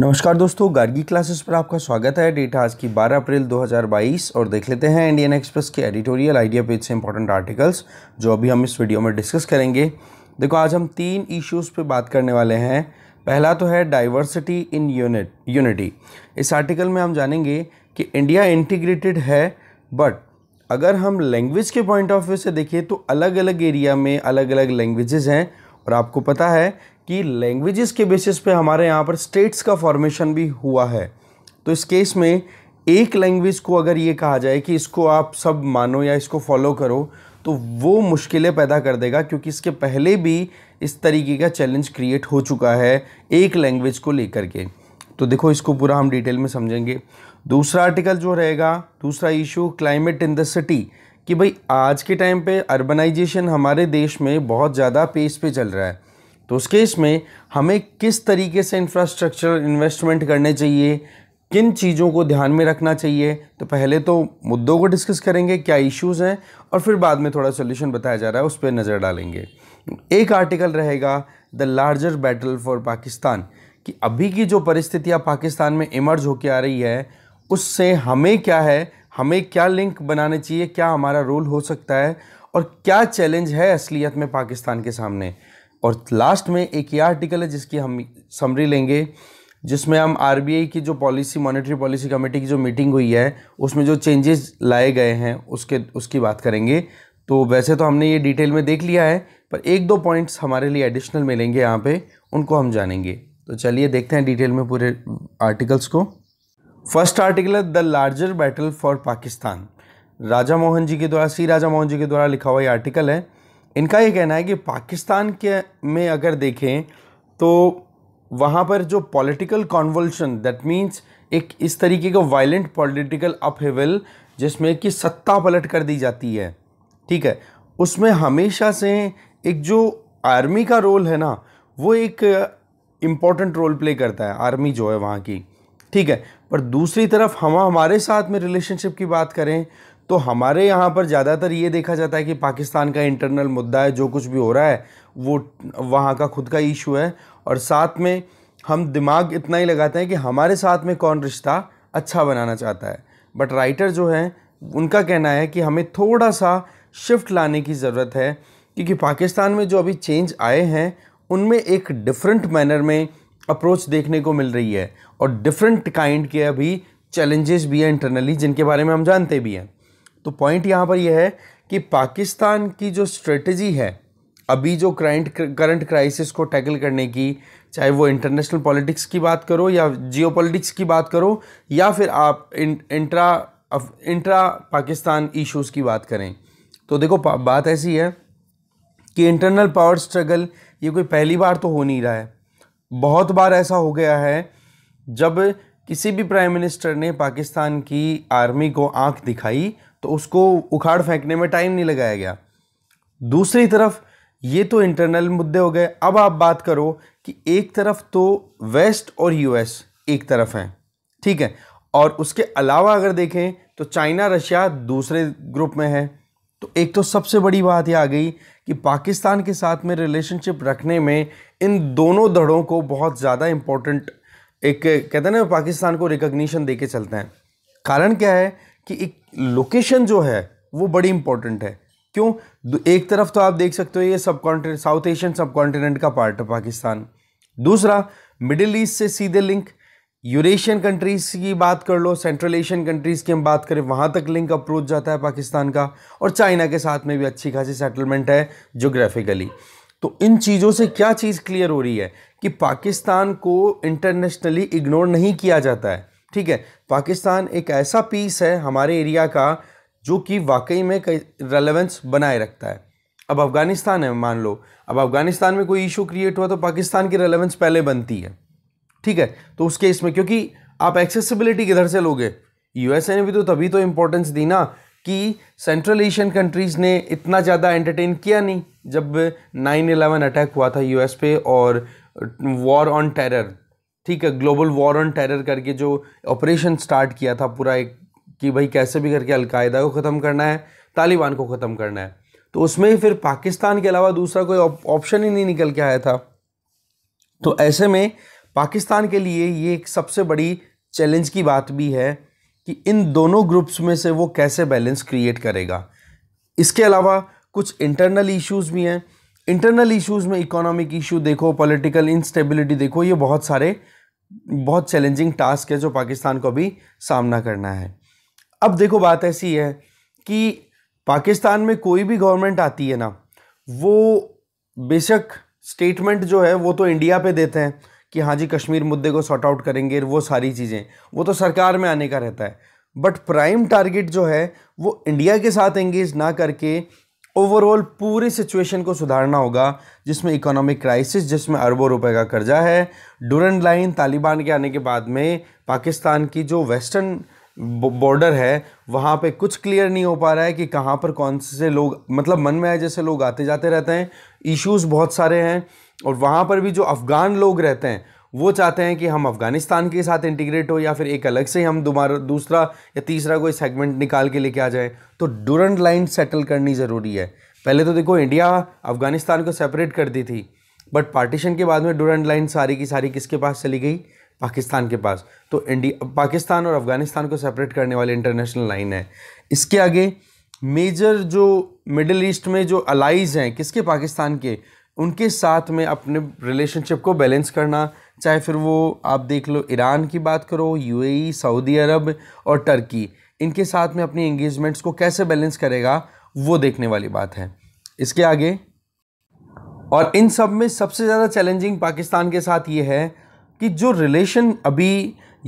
नमस्कार दोस्तों गार्गी क्लासेस पर आपका स्वागत है डेट आज की 12 अप्रैल 2022 और देख लेते हैं इंडियन एक्सप्रेस के एडिटोरियल आइडिया पेज से इंपॉर्टेंट आर्टिकल्स जो अभी हम इस वीडियो में डिस्कस करेंगे देखो आज हम तीन इश्यूज़ पे बात करने वाले हैं पहला तो है डाइवर्सिटी इन यूनिट यूनिटी इस आर्टिकल में हम जानेंगे कि इंडिया इंटीग्रेटेड है बट अगर हम लैंग्वेज के पॉइंट ऑफ व्यू से देखें तो अलग अलग एरिया में अलग अलग लैंग्वेजेज़ हैं और आपको पता है कि लैंग्वेजेस के बेसिस पे हमारे यहाँ पर स्टेट्स का फॉर्मेशन भी हुआ है तो इस केस में एक लैंग्वेज को अगर ये कहा जाए कि इसको आप सब मानो या इसको फॉलो करो तो वो मुश्किलें पैदा कर देगा क्योंकि इसके पहले भी इस तरीके का चैलेंज क्रिएट हो चुका है एक लैंग्वेज को लेकर के तो देखो इसको पूरा हम डिटेल में समझेंगे दूसरा आर्टिकल जो रहेगा दूसरा issue climate in the city कि भाई आज के टाइम पे अर्बनाइजेशन हमारे देश में बहुत ज़्यादा पेस पे चल रहा है तो उस केस में हमें किस तरीके से इंफ्रास्ट्रक्चर इन्वेस्टमेंट करने चाहिए किन चीज़ों को ध्यान में रखना चाहिए तो पहले तो मुद्दों को डिस्कस करेंगे क्या इश्यूज़ हैं और फिर बाद में थोड़ा सोल्यूशन बताया जा रहा है उस पर नज़र डालेंगे एक आर्टिकल रहेगा the larger battle for Pakistan कि अभी की जो परिस्थितियाँ पाकिस्तान में इमर्ज होकर आ रही है उससे हमें क्या है हमें क्या लिंक बनाने चाहिए क्या हमारा रोल हो सकता है और क्या चैलेंज है असलियत में पाकिस्तान के सामने और लास्ट में एक ये आर्टिकल है जिसकी हम समरी लेंगे जिसमें हम आर की जो पॉलिसी मॉनेटरी पॉलिसी कमेटी की जो मीटिंग हुई है उसमें जो चेंजेस लाए गए हैं उसके उसकी बात करेंगे तो वैसे तो हमने ये डिटेल में देख लिया है पर एक दो पॉइंट्स हमारे लिए एडिशनल मिलेंगे यहाँ पे उनको हम जानेंगे तो चलिए देखते हैं डिटेल में पूरे आर्टिकल्स को फर्स्ट आर्टिकल है the larger battle for Pakistan Raja Mohan ji के द्वारा सी राजा मोहन जी के द्वारा लिखा हुआ ये आर्टिकल है इनका ये कहना है कि पाकिस्तान के में अगर देखें तो वहाँ पर जो पॉलिटिकल कॉन्वल्शन दैट मीन्स एक इस तरीके का वायलेंट पॉलिटिकल अपहेवल जिसमें कि सत्ता पलट कर दी जाती है ठीक है उसमें हमेशा से एक जो आर्मी का रोल है ना वो एक इम्पॉर्टेंट रोल प्ले करता है आर्मी जो है वहाँ की ठीक है पर दूसरी तरफ हम हमारे साथ में रिलेशनशिप की बात करें तो हमारे यहाँ पर ज़्यादातर ये देखा जाता है कि पाकिस्तान का इंटरनल मुद्दा है जो कुछ भी हो रहा है वो वहाँ का खुद का इशू है और साथ में हम दिमाग इतना ही लगाते हैं कि हमारे साथ में कौन रिश्ता अच्छा बनाना चाहता है बट राइटर जो हैं उनका कहना है कि हमें थोड़ा सा शिफ्ट लाने की ज़रूरत है क्योंकि पाकिस्तान में जो अभी चेंज आए हैं उनमें एक डिफरेंट मैनर में अप्रोच देखने को मिल रही है और डिफरेंट काइंड के अभी चैलेंजेस भी हैं इंटरनली जिनके बारे में हम जानते भी हैं तो पॉइंट यहाँ पर यह है कि पाकिस्तान की जो स्ट्रेटजी है अभी जो करंट करंट क्राइसिस को टैकल करने की चाहे वो इंटरनेशनल पॉलिटिक्स की बात करो या जियो की बात करो या फिर आप इं, इंट्रा इंट्रा पाकिस्तान इश्यूज़ की बात करें तो देखो बात ऐसी है कि इंटरनल पावर स्ट्रगल ये कोई पहली बार तो हो नहीं रहा है बहुत बार ऐसा हो गया है जब किसी भी प्राइम मिनिस्टर ने पाकिस्तान की आर्मी को आंख दिखाई तो उसको उखाड़ फेंकने में टाइम नहीं लगाया गया दूसरी तरफ ये तो इंटरनल मुद्दे हो गए अब आप बात करो कि एक तरफ तो वेस्ट और यूएस एक तरफ हैं ठीक है और उसके अलावा अगर देखें तो चाइना रशिया दूसरे ग्रुप में है तो एक तो सबसे बड़ी बात यह आ गई कि पाकिस्तान के साथ में रिलेशनशिप रखने में इन दोनों धड़ों को बहुत ज़्यादा इम्पोर्टेंट एक कहते हैं ना पाकिस्तान को रिकग्निशन दे के चलते हैं कारण क्या है कि एक लोकेशन जो है वो बड़ी इंपॉर्टेंट है क्यों एक तरफ तो आप देख सकते हो ये subcontinent South Asian subcontinent का पार्ट है पाकिस्तान दूसरा मिडिल ईस्ट से सीधे लिंक यूरेशियन कंट्रीज़ की बात कर लो सेंट्रल एशियन कंट्रीज़ की हम बात करें वहाँ तक लिंक अप्रोच जाता है पाकिस्तान का और चाइना के साथ में भी अच्छी खासी सेटलमेंट है जोग्राफिकली तो इन चीज़ों से क्या चीज़ क्लियर हो रही है कि पाकिस्तान को इंटरनेशनली इग्नोर नहीं किया जाता है ठीक है पाकिस्तान एक ऐसा पीस है हमारे एरिया का जो कि वाकई में कई रेलेवेंस बनाए रखता है अब अफ़गानिस्तान है मान लो अब अफ़गानिस्तान में कोई इशू क्रिएट हुआ तो पाकिस्तान की रेलेवेंस पहले बनती है ठीक है तो उस केस में क्योंकि आप एक्सेसिबिलिटी किधर से लोगे यूएसए ने भी तो तभी तो इम्पोर्टेंस दी ना कि सेंट्रल एशियन कंट्रीज़ ने इतना ज़्यादा एंटरटेन किया नहीं जब नाइन अटैक हुआ था यू पे और वॉर ऑन टेरर ठीक है ग्लोबल वॉर ऑन टेरर करके जो ऑपरेशन स्टार्ट किया था पूरा एक कि भाई कैसे भी करके अलकायदा को ख़त्म करना है तालिबान को ख़त्म करना है तो उसमें फिर पाकिस्तान के अलावा दूसरा कोई ऑप्शन ही नहीं निकल के आया था तो ऐसे में पाकिस्तान के लिए ये एक सबसे बड़ी चैलेंज की बात भी है कि इन दोनों ग्रुप्स में से वो कैसे बैलेंस क्रिएट करेगा इसके अलावा कुछ इंटरनल इश्यूज भी हैं इंटरनल इश्यूज में इकोनॉमिक इशू देखो पॉलिटिकल इंस्टेबिलिटी देखो ये बहुत सारे बहुत चैलेंजिंग टास्क है जो पाकिस्तान को अभी सामना करना है अब देखो बात ऐसी है कि पाकिस्तान में कोई भी गवर्नमेंट आती है ना वो बेशक स्टेटमेंट जो है वो तो इंडिया पे देते हैं कि हाँ जी कश्मीर मुद्दे को सॉर्ट आउट करेंगे वो सारी चीज़ें वो तो सरकार में आने का रहता है बट प्राइम टारगेट जो है वो इंडिया के साथ एंगेज ना करके ओवरऑल पूरी सिचुएशन को सुधारना होगा जिसमें इकोनॉमिक क्राइसिस जिसमें अरबों रुपए का कर्जा है डूरेंट लाइन तालिबान के आने के बाद में पाकिस्तान की जो वेस्टर्न बॉर्डर है वहाँ पे कुछ क्लियर नहीं हो पा रहा है कि कहाँ पर कौन से लोग मतलब मन में आए जैसे लोग आते जाते रहते हैं इश्यूज बहुत सारे हैं और वहाँ पर भी जो अफ़गान लोग रहते हैं वो चाहते हैं कि हम अफ़गानिस्तान के साथ इंटीग्रेट हो या फिर एक अलग से हम दोबारा दूसरा या तीसरा कोई सेगमेंट निकाल के लेके आ जाए तो डूरंड लाइन सेटल करनी ज़रूरी है पहले तो देखो इंडिया अफ़गानिस्तान को सेपरेट कर दी थी बट पार्टीशन के बाद में डूरंड लाइन सारी की सारी किसके पास चली गई पाकिस्तान के पास तो इंडिया पाकिस्तान और अफ़गानिस्तान को सेपरेट करने वाली इंटरनेशनल लाइन है इसके आगे मेजर जो मिडिल ईस्ट में जो अलाइज हैं किसके पाकिस्तान के उनके साथ में अपने रिलेशनशिप को बैलेंस करना चाहे फिर वो आप देख लो ईरान की बात करो यूएई सऊदी अरब और टर्की इनके साथ में अपनी इंगेजमेंट्स को कैसे बैलेंस करेगा वो देखने वाली बात है इसके आगे और इन सब में सबसे ज़्यादा चैलेंजिंग पाकिस्तान के साथ ये है कि जो रिलेशन अभी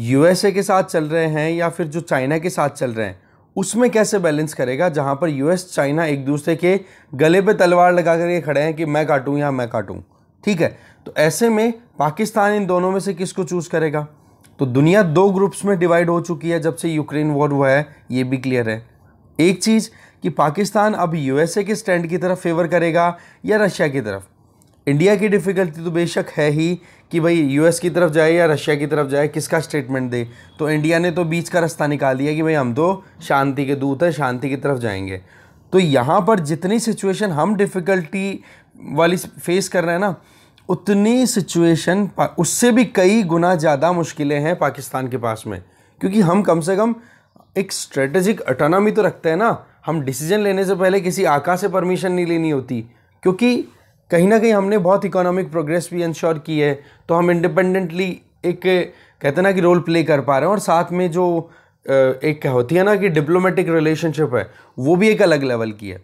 यूएसए के साथ चल रहे हैं या फिर जो चाइना के साथ चल रहे हैं उसमें कैसे बैलेंस करेगा जहाँ पर यूएस चाइना एक दूसरे के गले पे तलवार लगा कर ये खड़े हैं कि मैं काटूँ या मैं काटूँ ठीक है तो ऐसे में पाकिस्तान इन दोनों में से किसको चूज़ करेगा तो दुनिया दो ग्रुप्स में डिवाइड हो चुकी है जब से यूक्रेन वॉर हुआ है ये भी क्लियर है एक चीज़ कि पाकिस्तान अब यूएसए के स्टैंड की तरफ फेवर करेगा या रशिया की तरफ इंडिया की डिफ़िकल्टी तो बेशक है ही कि भाई यूएस की तरफ जाए या रशिया की तरफ जाए किसका स्टेटमेंट दे तो इंडिया ने तो बीच का रास्ता निकाल दिया कि भाई हम तो शांति के दूत हैं शांति की तरफ जाएंगे तो यहाँ पर जितनी सिचुएशन हम डिफ़िकल्टी वाली फेस कर रहे हैं ना उतनी सिचुएशन उससे भी कई गुना ज़्यादा मुश्किलें हैं पाकिस्तान के पास में क्योंकि हम कम से कम एक स्ट्रेटेजिक अटोनॉमी तो रखते हैं ना हम डिसीजन लेने से पहले किसी आका से परमिशन नहीं लेनी होती क्योंकि कहीं ना कहीं हमने बहुत इकोनॉमिक प्रोग्रेस भी इंश्योर की है तो हम इंडिपेंडेंटली एक कहते ना कि रोल प्ले कर पा रहे हैं और साथ में जो एक क्या होती है ना कि डिप्लोमेटिक रिलेशनशिप है वो भी एक अलग लेवल की है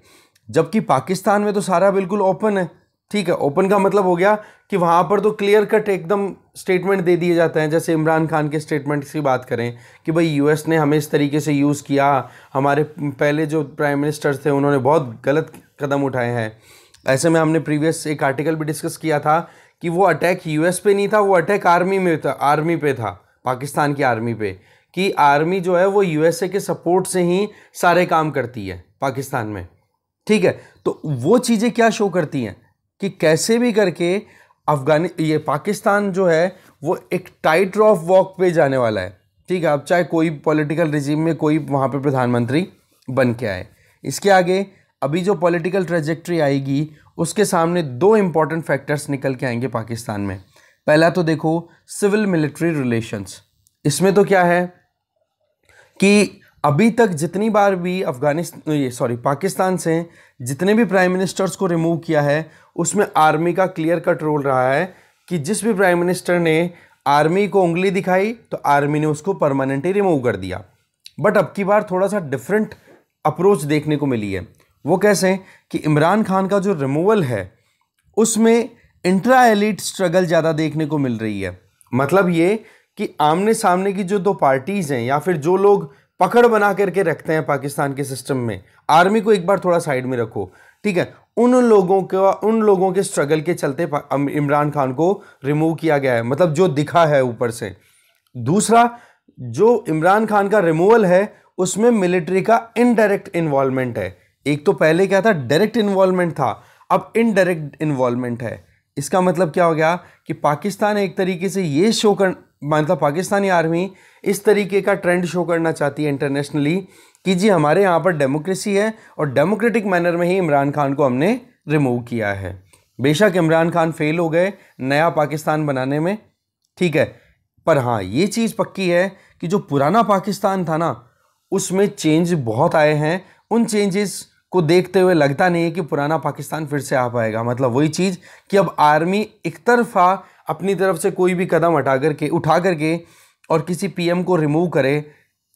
जबकि पाकिस्तान में तो सारा बिल्कुल ओपन है ठीक है ओपन का मतलब हो गया कि वहाँ पर तो क्लियर कट एकदम स्टेटमेंट दे दिए जाते हैं जैसे इमरान खान के स्टेटमेंट्स की बात करें कि भाई यूएस ने हमें इस तरीके से यूज़ किया हमारे पहले जो प्राइम मिनिस्टर्स थे उन्होंने बहुत गलत कदम उठाए हैं ऐसे में हमने प्रीवियस एक आर्टिकल भी डिस्कस किया था कि वो अटैक यूएस पे नहीं था वो अटैक आर्मी में था आर्मी पे था पाकिस्तान की आर्मी पे कि आर्मी जो है वो यूएसए के सपोर्ट से ही सारे काम करती है पाकिस्तान में ठीक है तो वो चीज़ें क्या शो करती हैं कि कैसे भी करके अफगानि ये पाकिस्तान जो है वो एक टाइट रॉफ वॉक पे जाने वाला है ठीक है अब चाहे कोई पॉलिटिकल रिजीम में कोई वहाँ पे प्रधानमंत्री बन के आए इसके आगे अभी जो पॉलिटिकल ट्रेजेक्ट्री आएगी उसके सामने दो इम्पॉर्टेंट फैक्टर्स निकल के आएंगे पाकिस्तान में पहला तो देखो सिविल मिलिट्री रिलेशंस इसमें तो क्या है कि अभी तक जितनी बार भी अफ़गानिस्तान ये सॉरी पाकिस्तान से जितने भी प्राइम मिनिस्टर्स को रिमूव किया है उसमें आर्मी का क्लियर कट रोल रहा है कि जिस भी प्राइम मिनिस्टर ने आर्मी को उंगली दिखाई तो आर्मी ने उसको परमानेंटली रिमूव कर दिया बट अब की बार थोड़ा सा डिफरेंट अप्रोच देखने को मिली है वो कैसे कि इमरान खान का जो रिमूवल है उसमें इंट्रा एलिट स्ट्रगल ज़्यादा देखने को मिल रही है मतलब ये कि आमने सामने की जो दो पार्टीज़ हैं या फिर जो लोग पकड़ बना करके रखते हैं पाकिस्तान के सिस्टम में आर्मी को एक बार थोड़ा साइड में रखो ठीक है उन लोगों का उन लोगों के स्ट्रगल के चलते इमरान खान को रिमूव किया गया है मतलब जो दिखा है ऊपर से दूसरा जो इमरान खान का रिमूवल है उसमें मिलिट्री का इनडायरेक्ट इन्वॉल्वमेंट है एक तो पहले क्या था डायरेक्ट इन्वॉल्वमेंट था अब इनडायरेक्ट इन्वॉल्वमेंट है इसका मतलब क्या हो गया कि पाकिस्तान एक तरीके से ये शो कर मतलब पाकिस्तानी आर्मी इस तरीके का ट्रेंड शो करना चाहती है इंटरनेशनली कि जी हमारे यहाँ पर डेमोक्रेसी है और डेमोक्रेटिक मैनर में ही इमरान खान को हमने रिमूव किया है बेशक इमरान खान फेल हो गए नया पाकिस्तान बनाने में ठीक है पर हाँ ये चीज़ पक्की है कि जो पुराना पाकिस्तान था ना उसमें चेंज बहुत आए हैं उन चेंजेस को देखते हुए लगता नहीं है कि पुराना पाकिस्तान फिर से आ पाएगा मतलब वही चीज़ कि अब आर्मी एक तरफा अपनी तरफ से कोई भी कदम हटा करके उठा करके और किसी पीएम को रिमूव करे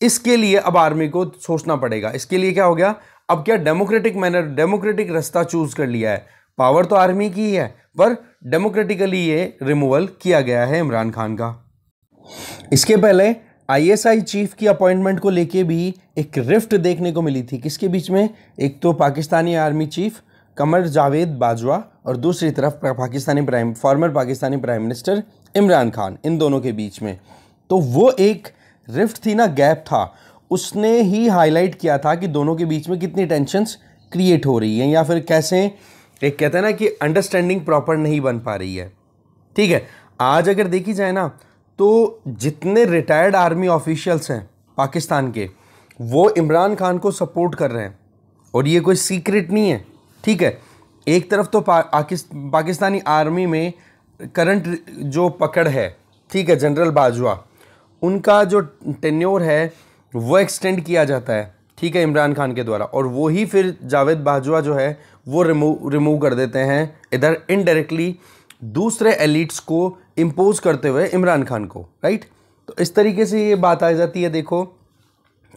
इसके लिए अब आर्मी को सोचना पड़ेगा इसके लिए क्या हो गया अब क्या डेमोक्रेटिक मैनर डेमोक्रेटिक रास्ता चूज़ कर लिया है पावर तो आर्मी की ही है पर डेमोक्रेटिकली ये रिमूवल किया गया है इमरान खान का इसके पहले आईएसआई चीफ की अपॉइंटमेंट को लेके भी एक रिफ्ट देखने को मिली थी किसके बीच में एक तो पाकिस्तानी आर्मी चीफ कमर जावेद बाजवा और दूसरी तरफ Pakistani prime former Pakistani prime minister Imran Khan इन दोनों के बीच में तो वो एक रिफ्ट थी ना गैप था उसने ही हाईलाइट किया था कि दोनों के बीच में कितनी टेंशनस क्रिएट हो रही हैं या फिर कैसे एक कहते हैं ना कि अंडरस्टैंडिंग प्रॉपर नहीं बन पा रही है ठीक है आज अगर देखी जाए ना तो जितने रिटायर्ड आर्मी ऑफिशियल्स हैं पाकिस्तान के वो इमरान खान को सपोर्ट कर रहे हैं और ये कोई सीक्रेट नहीं है ठीक है एक तरफ तो पा, पाकिस्तानी आर्मी में करंट जो पकड़ है ठीक है जनरल बाजवा उनका जो टेन्योर है वो एक्सटेंड किया जाता है ठीक है इमरान खान के द्वारा और वो ही फिर जावेद बाजवा जो है वो रिमूव रिमूव कर देते हैं इधर इनडायरेक्टली दूसरे एलिट्स को इम्पोज करते हुए इमरान खान को राइट तो इस तरीके से ये बात आ जाती है देखो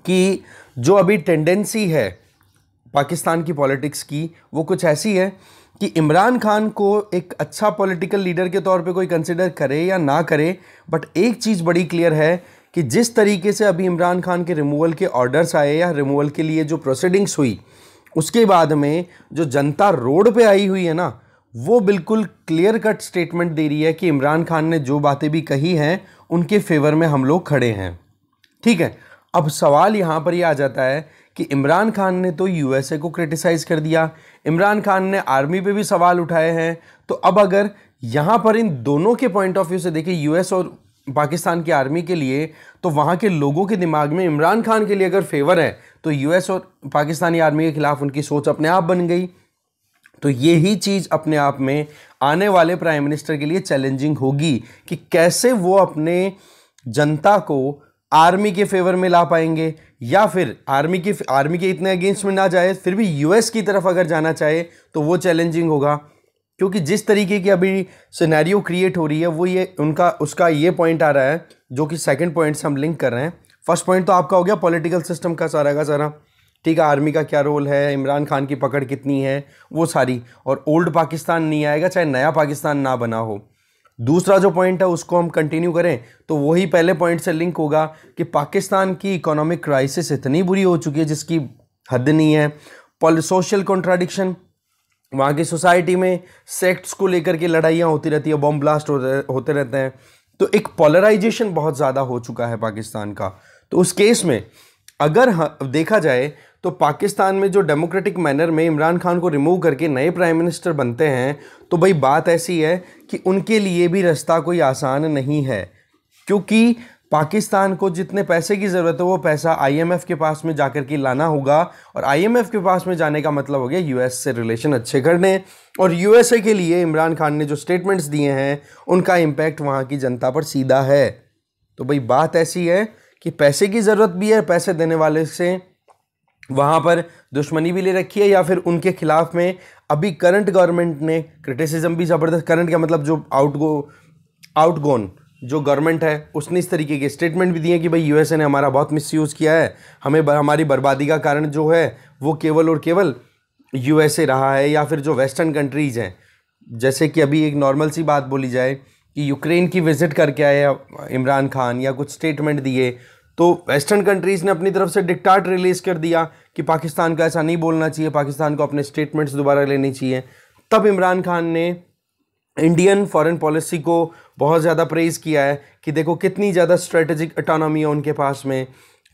कि जो अभी टेंडेंसी है पाकिस्तान की पॉलिटिक्स की वो कुछ ऐसी है कि इमरान खान को एक अच्छा पॉलिटिकल लीडर के तौर पे कोई कंसिडर करे या ना करे बट एक चीज़ बड़ी क्लियर है कि जिस तरीके से अभी इमरान खान के रिमूवल के ऑर्डर्स आए या रिमूवल के लिए जो प्रोसीडिंग्स हुई उसके बाद में जो जनता रोड पे आई हुई है ना वो बिल्कुल क्लियर कट स्टेटमेंट दे रही है कि इमरान खान ने जो बातें भी कही हैं उनके फेवर में हम लोग खड़े हैं ठीक है अब सवाल यहाँ पर यह आ जाता है कि इमरान खान ने तो यूएसए को क्रिटिसाइज़ कर दिया इमरान खान ने आर्मी पे भी सवाल उठाए हैं तो अब अगर यहाँ पर इन दोनों के पॉइंट ऑफ व्यू से देखें यूएस और पाकिस्तान की आर्मी के लिए तो वहाँ के लोगों के दिमाग में इमरान खान के लिए अगर फेवर है तो यूएस और पाकिस्तानी आर्मी के खिलाफ उनकी सोच अपने आप बन गई तो यही चीज़ अपने आप में आने वाले प्राइम मिनिस्टर के लिए चैलेंजिंग होगी कि कैसे वो अपने जनता को आर्मी के फेवर में ला पाएंगे या फिर आर्मी के आर्मी के इतने अगेंस्ट में ना जाए फिर भी यूएस की तरफ अगर जाना चाहे तो वो चैलेंजिंग होगा क्योंकि जिस तरीके की अभी सिनेरियो क्रिएट हो रही है वो ये उनका उसका ये पॉइंट आ रहा है जो कि सेकंड पॉइंट से हम लिंक कर रहे हैं फर्स्ट पॉइंट तो आपका हो गया पॉलिटिकल सिस्टम का सारा का सारा ठीक है आर्मी का क्या रोल है इमरान खान की पकड़ कितनी है वो सारी और ओल्ड पाकिस्तान नहीं आएगा चाहे नया पाकिस्तान ना बना हो दूसरा जो पॉइंट है उसको हम कंटिन्यू करें तो वही पहले पॉइंट से लिंक होगा कि पाकिस्तान की इकोनॉमिक क्राइसिस इतनी बुरी हो चुकी है जिसकी हद नहीं है पॉल सोशल कॉन्ट्राडिक्शन वहाँ की सोसाइटी में सेक्ट्स को लेकर के लड़ाइयाँ होती रहती है बॉम्ब ब्लास्ट होते रहते हैं तो एक पोलराइजेशन बहुत ज़्यादा हो चुका है पाकिस्तान का तो उस केस में अगर देखा जाए तो पाकिस्तान में जो डेमोक्रेटिक मैनर में इमरान खान को रिमूव करके नए प्राइम मिनिस्टर बनते हैं तो भाई बात ऐसी है कि उनके लिए भी रास्ता कोई आसान नहीं है क्योंकि पाकिस्तान को जितने पैसे की ज़रूरत है वो पैसा आईएमएफ के पास में जाकर के लाना होगा और आईएमएफ के पास में जाने का मतलब हो गया यूएस से रिलेशन अच्छे करने और यूएसए के लिए इमरान खान ने जो स्टेटमेंट्स दिए हैं उनका इम्पैक्ट वहाँ की जनता पर सीधा है तो भाई बात ऐसी है कि पैसे की ज़रूरत भी है पैसे देने वाले से वहाँ पर दुश्मनी भी ले रखी है या फिर उनके खिलाफ में अभी करंट गवर्नमेंट ने क्रिटिसिज्म भी ज़बरदस्त करंट का मतलब जो आउट गो आउट गोन जो गवर्नमेंट है उसने इस तरीके के स्टेटमेंट भी दिए कि भाई यूएसए ने हमारा बहुत मिसयूज़ किया है हमें बर, हमारी बर्बादी का कारण जो है वो केवल और केवल यूएसए रहा है या फिर जो वेस्टर्न कंट्रीज़ हैं जैसे कि अभी एक नॉर्मल सी बात बोली जाए कि यूक्रेन की विज़िट करके आए इमरान खान या कुछ स्टेटमेंट दिए तो वेस्टर्न कंट्रीज़ ने अपनी तरफ से डिक्टाट रिलीज़ कर दिया कि पाकिस्तान का ऐसा नहीं बोलना चाहिए पाकिस्तान को अपने स्टेटमेंट्स दोबारा लेने चाहिए तब इमरान खान ने इंडियन फॉरेन पॉलिसी को बहुत ज़्यादा प्रेज़ किया है कि देखो कितनी ज़्यादा स्ट्रेटेजिक अटानमी है उनके पास में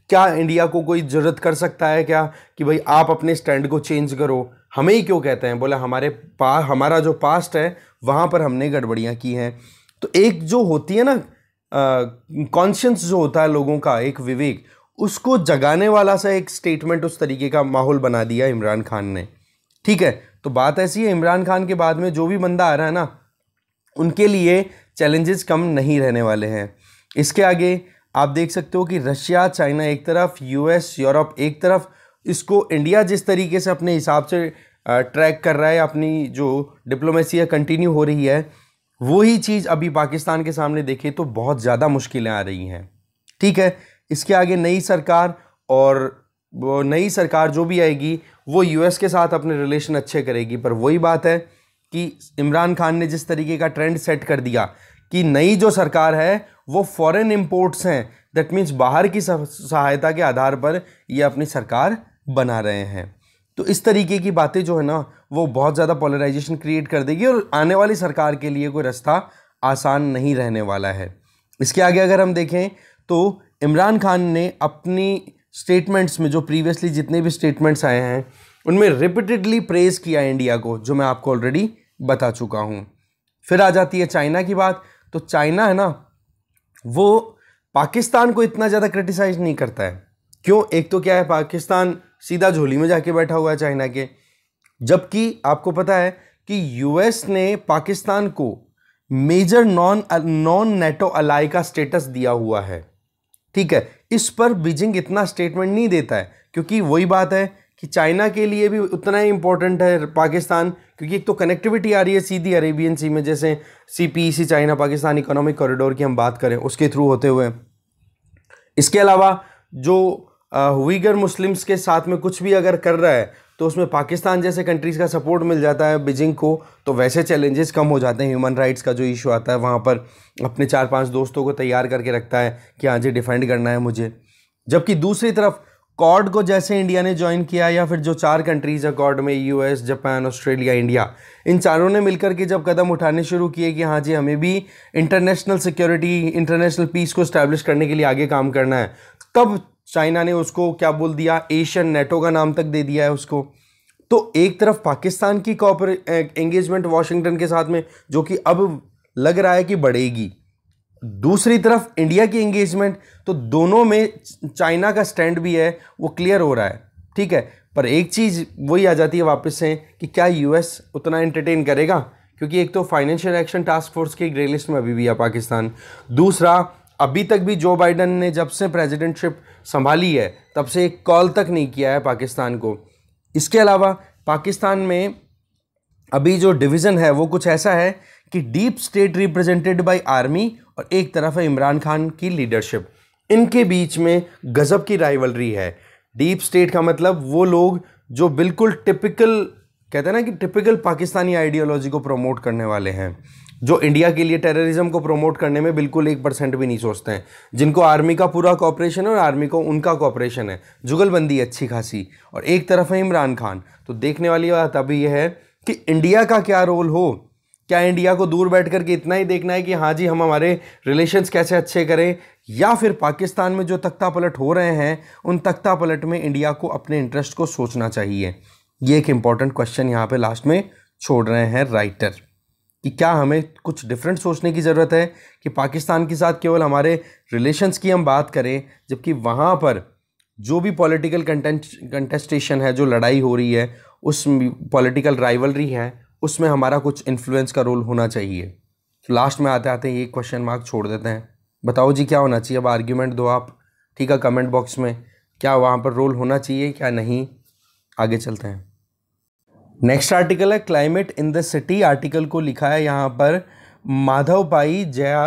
क्या इंडिया को कोई ज़रूरत कर सकता है क्या कि भाई आप अपने स्टैंड को चेंज करो हमें ही क्यों कहते हैं बोला हमारे पा हमारा जो पास्ट है वहाँ पर हमने गड़बड़ियाँ की हैं तो एक जो होती है ना कॉन्शियंस जो होता है लोगों का एक विवेक उसको जगाने वाला सा एक स्टेटमेंट उस तरीके का माहौल बना दिया इमरान खान ने ठीक है तो बात ऐसी है इमरान खान के बाद में जो भी बंदा आ रहा है ना उनके लिए चैलेंजेस कम नहीं रहने वाले हैं इसके आगे आप देख सकते हो कि रशिया चाइना एक तरफ यूएस यूरोप एक तरफ इसको इंडिया जिस तरीके से अपने हिसाब से ट्रैक कर रहा है अपनी जो डिप्लोमेसी है कंटिन्यू हो रही है वही चीज़ अभी पाकिस्तान के सामने देखें तो बहुत ज़्यादा मुश्किलें आ रही हैं ठीक है इसके आगे नई सरकार और नई सरकार जो भी आएगी वो यूएस के साथ अपने रिलेशन अच्छे करेगी पर वही बात है कि इमरान खान ने जिस तरीके का ट्रेंड सेट कर दिया कि नई जो सरकार है वो फॉरेन इम्पोर्ट्स हैं दैट मीन्स बाहर की सहायता के आधार पर ये अपनी सरकार बना रहे हैं तो इस तरीके की बातें जो है ना वो बहुत ज़्यादा पोलराइजेशन क्रिएट कर देगी और आने वाली सरकार के लिए कोई रास्ता आसान नहीं रहने वाला है इसके आगे अगर हम देखें तो इमरान खान ने अपनी स्टेटमेंट्स में जो प्रीवियसली जितने भी स्टेटमेंट्स आए हैं उनमें रिपीटेडली प्रेज किया इंडिया को जो मैं आपको ऑलरेडी बता चुका हूँ फिर आ जाती है चाइना की बात तो चाइना है ना वो पाकिस्तान को इतना ज़्यादा क्रिटिसाइज नहीं करता है क्यों एक तो क्या है पाकिस्तान सीधा झोली में जाके बैठा हुआ है चाइना के जबकि आपको पता है कि यूएस ने पाकिस्तान को major non non NATO ally का स्टेटस दिया हुआ है ठीक है इस पर बीजिंग इतना स्टेटमेंट नहीं देता है क्योंकि वही बात है कि चाइना के लिए भी उतना ही इम्पोर्टेंट है पाकिस्तान क्योंकि एक तो कनेक्टिविटी आ रही है सीधी अरेबियन सी में जैसे C P C China Pakistan economic corridor की हम बात करें उसके थ्रू होते हुए इसके अलावा जो वीगर मुस्लिम्स के साथ में कुछ भी अगर कर रहा है तो उसमें पाकिस्तान जैसे कंट्रीज़ का सपोर्ट मिल जाता है बीजिंग को तो वैसे चैलेंजेस कम हो जाते हैं ह्यूमन राइट्स का जो इशू आता है वहाँ पर अपने चार पांच दोस्तों को तैयार करके रखता है कि हाँ जी डिफेंड करना है मुझे जबकि दूसरी तरफ कॉर्ड को जैसे इंडिया ने ज्वाइन किया या फिर जो चार कंट्रीज़ है कॉर्ड में यू जापान ऑस्ट्रेलिया इंडिया इन चारों ने मिलकर के जब कदम उठाने शुरू किए कि हाँ जी हमें भी इंटरनेशनल सिक्योरिटी इंटरनेशनल पीस को इस्टेब्लिश करने के लिए आगे काम करना है तब चाइना ने उसको क्या बोल दिया एशियन नेटो का नाम तक दे दिया है उसको तो एक तरफ पाकिस्तान की कॉपर एंगेजमेंट वाशिंगटन के साथ में जो कि अब लग रहा है कि बढ़ेगी दूसरी तरफ इंडिया की एंगेजमेंट तो दोनों में चाइना का स्टैंड भी है वो क्लियर हो रहा है ठीक है पर एक चीज़ वही आ जाती है वापस से कि क्या यूएस उतना एंटरटेन करेगा क्योंकि एक तो फाइनेंशियल एक्शन टास्क फोर्स की ग्रे लिस्ट में अभी भी है पाकिस्तान दूसरा अभी तक भी जो बाइडन ने जब से प्रेसिडेंटशिप संभाली है तब से एक कॉल तक नहीं किया है पाकिस्तान को इसके अलावा पाकिस्तान में अभी जो डिवीज़न है वो कुछ ऐसा है कि deep state represented by army और एक तरफ है इमरान खान की लीडरशिप इनके बीच में गज़ब की राइवलरी है डीप स्टेट का मतलब वो लोग जो बिल्कुल टिपिकल कहते हैं ना कि टिपिकल पाकिस्तानी आइडियोलॉजी को प्रमोट करने वाले हैं जो इंडिया के लिए टेररिज्म को प्रमोट करने में बिल्कुल एक परसेंट भी नहीं सोचते हैं जिनको आर्मी का पूरा कॉपरेशन है और आर्मी को उनका कॉपरेशन है जुगलबंदी अच्छी खासी और एक तरफ है इमरान खान तो देखने वाली बात अभी यह है कि इंडिया का क्या रोल हो क्या इंडिया को दूर बैठ करके इतना ही देखना है कि हाँ जी हम हमारे रिलेशंस कैसे अच्छे करें या फिर पाकिस्तान में जो तख्ता पलट हो रहे हैं उन तख्ता पलट में इंडिया को अपने इंटरेस्ट को सोचना चाहिए ये एक इंपॉर्टेंट क्वेश्चन यहाँ पे लास्ट में छोड़ रहे हैं राइटर कि क्या हमें कुछ डिफरेंट सोचने की ज़रूरत है कि पाकिस्तान के साथ केवल हमारे रिलेशंस की हम बात करें जबकि वहाँ पर जो भी पॉलिटिकल कंटेंट कंटेस्टेशन है जो लड़ाई हो रही है उस पॉलिटिकल राइवलरी है उसमें हमारा कुछ इन्फ्लुएंस का रोल होना चाहिए तो लास्ट में आते आते ये क्वेश्चन मार्क छोड़ देते हैं बताओ जी क्या होना चाहिए अब आर्ग्यूमेंट दो आप ठीक है कमेंट बॉक्स में क्या वहाँ पर रोल होना चाहिए क्या नहीं आगे चलते हैं नेक्स्ट आर्टिकल है climate in the city article को लिखा है यहाँ पर माधव भाई जया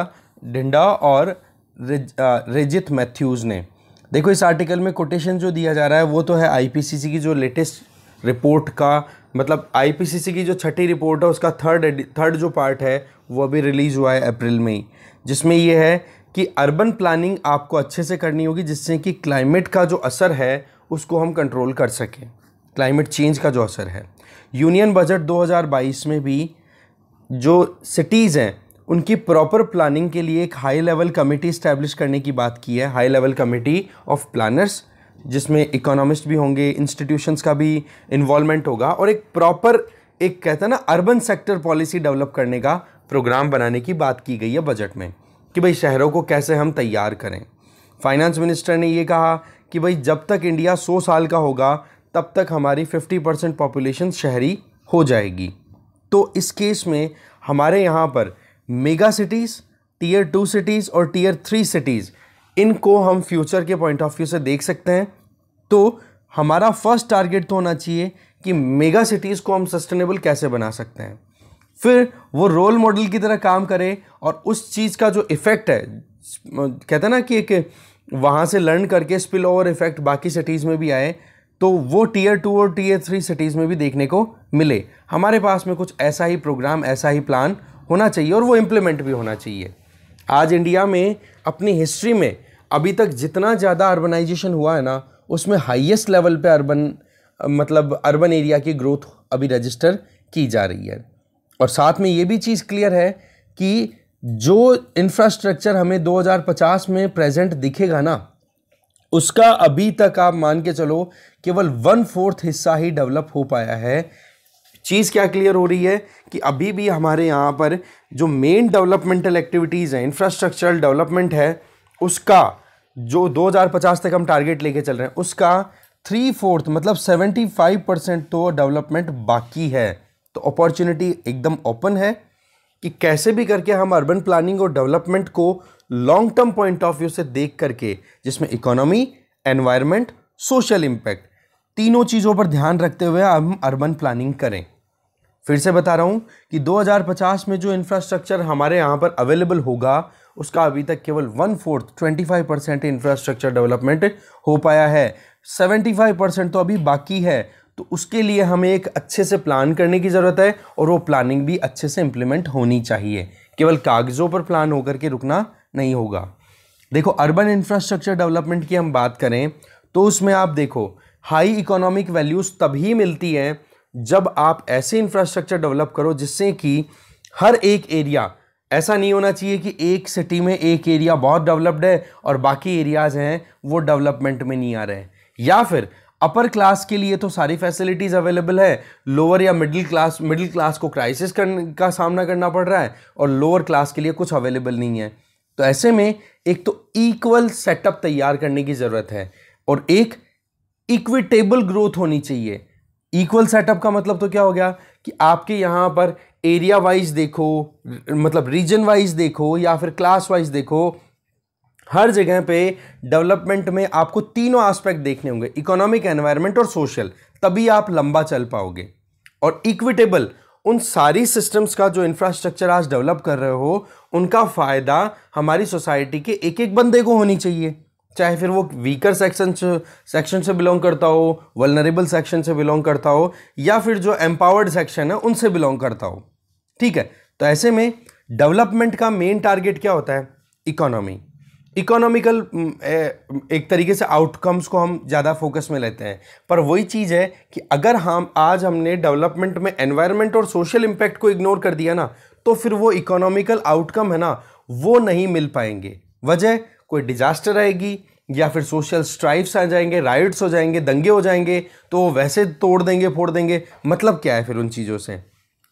ढिंडा और रिज, रिजित मैथ्यूज़ ने देखो इस आर्टिकल में कोटेशन जो दिया जा रहा है वो तो है आईपीसीसी की जो लेटेस्ट रिपोर्ट का मतलब आईपीसीसी की जो छठी रिपोर्ट है उसका थर्ड थर्ड जो पार्ट है वो अभी रिलीज़ हुआ है अप्रैल में ही जिसमें ये है कि अर्बन प्लानिंग आपको अच्छे से करनी होगी जिससे कि क्लाइमेट का जो असर है उसको हम कंट्रोल कर सकें क्लाइमेट चेंज का जो असर है यूनियन बजट 2022 में भी जो सिटीज़ हैं उनकी प्रॉपर प्लानिंग के लिए एक हाई लेवल कमेटी इस्टेब्लिश करने की बात की है high level committee of planners जिसमें इकोनॉमिस्ट भी होंगे इंस्टीट्यूशंस का भी इन्वॉलमेंट होगा और एक प्रॉपर एक कहता ना अर्बन सेक्टर पॉलिसी डेवलप करने का प्रोग्राम बनाने की बात की गई है बजट में कि भाई शहरों को कैसे हम तैयार करें फाइनेंस मिनिस्टर ने ये कहा कि भाई जब तक इंडिया सौ साल का होगा तब तक हमारी 50 परसेंट पॉपुलेशन शहरी हो जाएगी तो इस केस में हमारे यहाँ पर mega cities tier two cities और टीयर थ्री सिटीज़ इनको हम फ्यूचर के पॉइंट ऑफ व्यू से देख सकते हैं तो हमारा फर्स्ट टारगेट तो होना चाहिए कि मेगा सिटीज़ को हम सस्टेनेबल कैसे बना सकते हैं फिर वो रोल मॉडल की तरह काम करे और उस चीज़ का जो इफ़ेक्ट है कहते हैं ना कि एक वहाँ से लर्न करके स्पिल ओवर इफ़ेक्ट बाकी सिटीज़ में भी आए तो वो टीयर टू और टीयर थ्री सिटीज़ में भी देखने को मिले हमारे पास में कुछ ऐसा ही प्रोग्राम ऐसा ही प्लान होना चाहिए और वो इम्प्लीमेंट भी होना चाहिए आज इंडिया में अपनी हिस्ट्री में अभी तक जितना ज़्यादा अर्बनाइजेशन हुआ है ना उसमें हाईएस्ट लेवल पे अर्बन मतलब अर्बन एरिया की ग्रोथ अभी रजिस्टर की जा रही है और साथ में ये भी चीज़ क्लियर है कि जो इंफ्रास्ट्रक्चर हमें 2050 में प्रेजेंट दिखेगा ना उसका अभी तक आप मान के चलो केवल वन फोर्थ हिस्सा ही डेवलप हो पाया है चीज़ क्या क्लियर हो रही है कि अभी भी हमारे यहाँ पर जो मेन डेवलपमेंटल एक्टिविटीज़ हैं इंफ्रास्ट्रक्चरल डेवलपमेंट है उसका जो 2050 तक हम टारगेट लेके चल रहे हैं उसका थ्री फोर्थ मतलब 75 परसेंट तो डेवलपमेंट बाकी है तो अपॉर्चुनिटी एकदम ओपन है कि कैसे भी करके हम अर्बन प्लानिंग और डेवलपमेंट को long term point of view से देख करके जिसमें इकोनॉमी एनवायरमेंट सोशल इम्पैक्ट तीनों चीज़ों पर ध्यान रखते हुए हम अर्बन प्लानिंग करें फिर से बता रहा हूँ कि 2050 में जो इंफ्रास्ट्रक्चर हमारे यहाँ पर अवेलेबल होगा उसका अभी तक केवल one fourth twenty five percent infrastructure development हो पाया है सेवेंटी फाइव परसेंट तो अभी बाकी है तो उसके लिए हमें एक अच्छे से प्लान करने की ज़रूरत है और वो प्लानिंग भी अच्छे से इम्प्लीमेंट होनी चाहिए केवल कागज़ों पर प्लान होकर के रुकना नहीं होगा देखो अर्बन इंफ्रास्ट्रक्चर डेवलपमेंट की हम बात करें तो उसमें आप देखो हाई इकोनॉमिक वैल्यूज़ तभी मिलती हैं जब आप ऐसे इंफ्रास्ट्रक्चर डेवलप करो जिससे कि हर एक एरिया ऐसा नहीं होना चाहिए कि एक सिटी में एक एरिया बहुत डेवलप्ड है और बाकी एरियाज़ हैं वो डेवलपमेंट में नहीं आ रहे हैं या फिर अपर क्लास के लिए तो सारी फैसिलिटीज़ अवेलेबल है लोअर या मिडिल क्लास मिडिल क्लास को क्राइसिस का सामना करना पड़ रहा है और लोअर क्लास के लिए कुछ अवेलेबल नहीं है तो ऐसे में एक तो इक्वल सेटअप तैयार करने की ज़रूरत है और एक इक्विटेबल ग्रोथ होनी चाहिए इक्वल सेटअप का मतलब तो क्या हो गया कि आपके यहाँ पर एरिया वाइज देखो मतलब रीजन वाइज देखो या फिर क्लास वाइज देखो हर जगह पे डेवलपमेंट में आपको तीनों एस्पेक्ट देखने होंगे इकोनॉमिक एनवायरनमेंट और सोशल तभी आप लंबा चल पाओगे और इक्विटेबल उन सारी सिस्टम्स का जो इंफ्रास्ट्रक्चर आज डेवलप कर रहे हो उनका फ़ायदा हमारी सोसाइटी के एक एक बंदे को होनी चाहिए चाहे फिर वो वीकर सेक्शन सेक्शन से बिलोंग करता हो वलनरेबल सेक्शन से बिलोंग करता हो या फिर जो एम्पावर्ड सेक्शन है उनसे बिलोंग करता हो ठीक है तो ऐसे में डेवलपमेंट का मेन टारगेट क्या होता है इकोनॉमी इकोनॉमिकल एक तरीके से आउटकम्स को हम ज़्यादा फोकस में लेते हैं पर वही चीज़ है कि अगर हम आज हमने डेवलपमेंट में एनवायरनमेंट और सोशल इम्पैक्ट को इग्नोर कर दिया ना तो फिर वो इकोनॉमिकल आउटकम है ना वो नहीं मिल पाएंगे वजह कोई डिजास्टर आएगी या फिर सोशल स्ट्राइफ्स आ जाएंगे राइट्स हो जाएंगे दंगे हो जाएंगे तो वो वैसे तोड़ देंगे फोड़ देंगे मतलब क्या है फिर उन चीज़ों से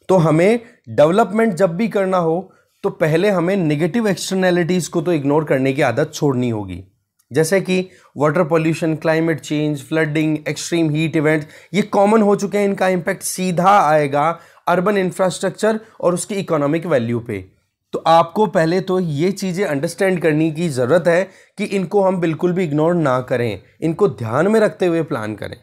तो हमें डेवलपमेंट जब भी करना हो तो पहले हमें नेगेटिव एक्सटर्नैलिटीज़ को तो इग्नोर करने की आदत छोड़नी होगी जैसे कि water pollution climate change flooding extreme heat event ये कॉमन हो चुके हैं इनका इम्पैक्ट सीधा आएगा अर्बन इंफ्रास्ट्रक्चर और उसकी इकोनॉमिक वैल्यू पे तो आपको पहले तो ये चीज़ें अंडरस्टैंड करने की ज़रूरत है कि इनको हम बिल्कुल भी इग्नोर ना करें इनको ध्यान में रखते हुए प्लान करें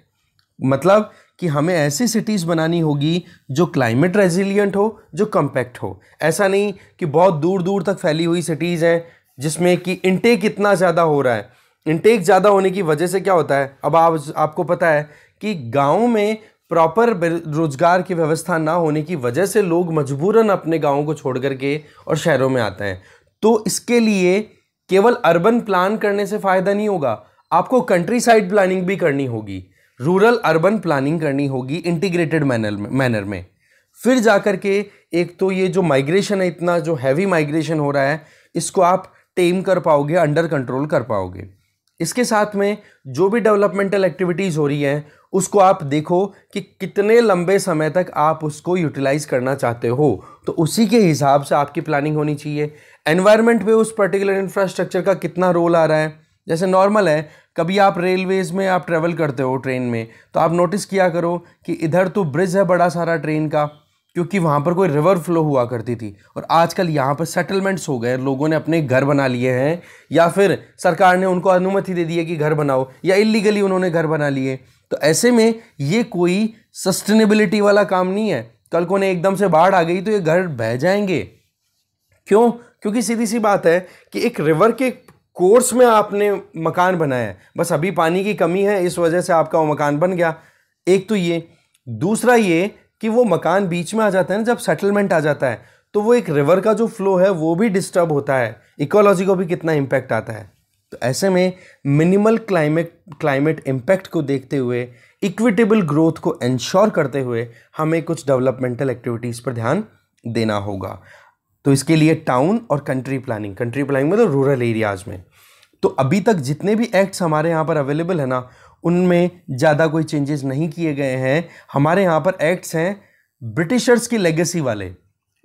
मतलब कि हमें ऐसी सिटीज़ बनानी होगी जो क्लाइमेट रेजिलियंट हो जो कम्पैक्ट हो ऐसा नहीं कि बहुत दूर दूर तक फैली हुई सिटीज़ हैं जिसमें कि इनटेक इतना ज़्यादा हो रहा है इनटेक ज़्यादा होने की वजह से क्या होता है अब आप आपको पता है कि गाँव में प्रॉपर रोज़गार की व्यवस्था ना होने की वजह से लोग मजबूरन अपने गाँव को छोड़ करके और शहरों में आते हैं तो इसके लिए केवल अर्बन प्लान करने से फ़ायदा नहीं होगा आपको कंट्री साइड प्लानिंग भी करनी होगी रूरल अर्बन प्लानिंग करनी होगी इंटीग्रेटेड मैनर में मैनर में फिर जा कर के एक तो ये जो माइग्रेशन है इतना जो हैवी माइग्रेशन हो रहा है इसको आप टेम कर पाओगे अंडर कंट्रोल कर पाओगे इसके साथ में जो भी डेवलपमेंटल एक्टिविटीज़ हो रही हैं उसको आप देखो कि कितने लंबे समय तक आप उसको यूटिलाइज करना चाहते हो तो उसी के हिसाब से आपकी प्लानिंग होनी चाहिए एनवायरनमेंट पे उस पर्टिकुलर इंफ्रास्ट्रक्चर का कितना रोल आ रहा है जैसे नॉर्मल है कभी आप रेलवेज़ में आप ट्रैवल करते हो ट्रेन में तो आप नोटिस किया करो कि इधर तो ब्रिज है बड़ा सारा ट्रेन का क्योंकि वहाँ पर कोई रिवर फ्लो हुआ करती थी और आजकल यहाँ पर सेटलमेंट्स हो गए लोगों ने अपने घर बना लिए हैं या फिर सरकार ने उनको अनुमति दे दी है कि घर बनाओ या इलीगली उन्होंने घर बना लिए तो ऐसे में ये कोई सस्टेनेबिलिटी वाला काम नहीं है कल को ने एकदम से बाढ़ आ गई तो ये घर बह जाएंगे क्यों क्योंकि सीधी सी बात है कि एक रिवर के कोर्स में आपने मकान बनाया है बस अभी पानी की कमी है इस वजह से आपका वो मकान बन गया एक तो ये दूसरा ये कि वो मकान बीच में आ जाता है ना जब सेटलमेंट आ जाता है तो वो एक रिवर का जो फ्लो है वो भी डिस्टर्ब होता है इकोलॉजी को भी कितना इम्पैक्ट आता है तो ऐसे में मिनिमल क्लाइमेट क्लाइमेट इम्पैक्ट को देखते हुए इक्विटेबल ग्रोथ को इंश्योर करते हुए हमें कुछ डेवलपमेंटल एक्टिविटीज़ पर ध्यान देना होगा तो इसके लिए टाउन और कंट्री प्लानिंग कंट्री प्लानिंग मतलब रूरल एरियाज़ में तो अभी तक जितने भी एक्ट्स हमारे यहाँ पर अवेलेबल है ना उनमें ज़्यादा कोई चेंजेस नहीं किए गए हैं हमारे यहाँ पर एक्ट्स हैं ब्रिटिशर्स की लेगेसी वाले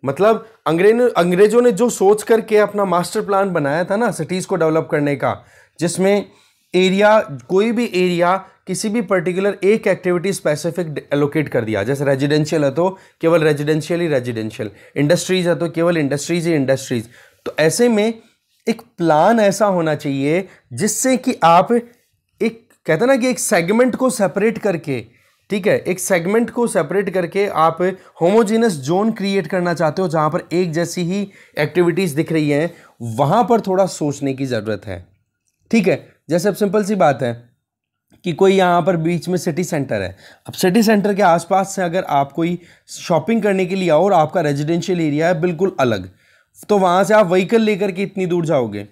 मतलब अंग्रेज अंग्रेजों ने जो सोच करके अपना मास्टर प्लान बनाया था ना सिटीज़ को डेवलप करने का जिसमें एरिया कोई भी एरिया किसी भी पर्टिकुलर एक एक्टिविटी स्पेसिफिक एलोकेट कर दिया जैसे रेजिडेंशियल है तो केवल रेजिडेंशियल ही रेजिडेंशियल इंडस्ट्रीज है तो केवल इंडस्ट्रीज ही इंडस्ट्रीज तो ऐसे में एक प्लान ऐसा होना चाहिए जिससे कि आप एक कहते ना कि एक सेगमेंट को सेपरेट करके ठीक है एक सेगमेंट को सेपरेट करके आप होमोजेनस जोन क्रिएट करना चाहते हो जहां पर एक जैसी ही एक्टिविटीज़ दिख रही हैं वहां पर थोड़ा सोचने की ज़रूरत है ठीक है जैसे अब सिंपल सी बात है कि कोई यहाँ पर बीच में सिटी सेंटर है अब सिटी सेंटर के आसपास से अगर आप कोई शॉपिंग करने के लिए आओ और आपका रेजिडेंशियल एरिया है बिल्कुल अलग तो वहाँ से आप व्हीकल लेकर के इतनी दूर जाओगे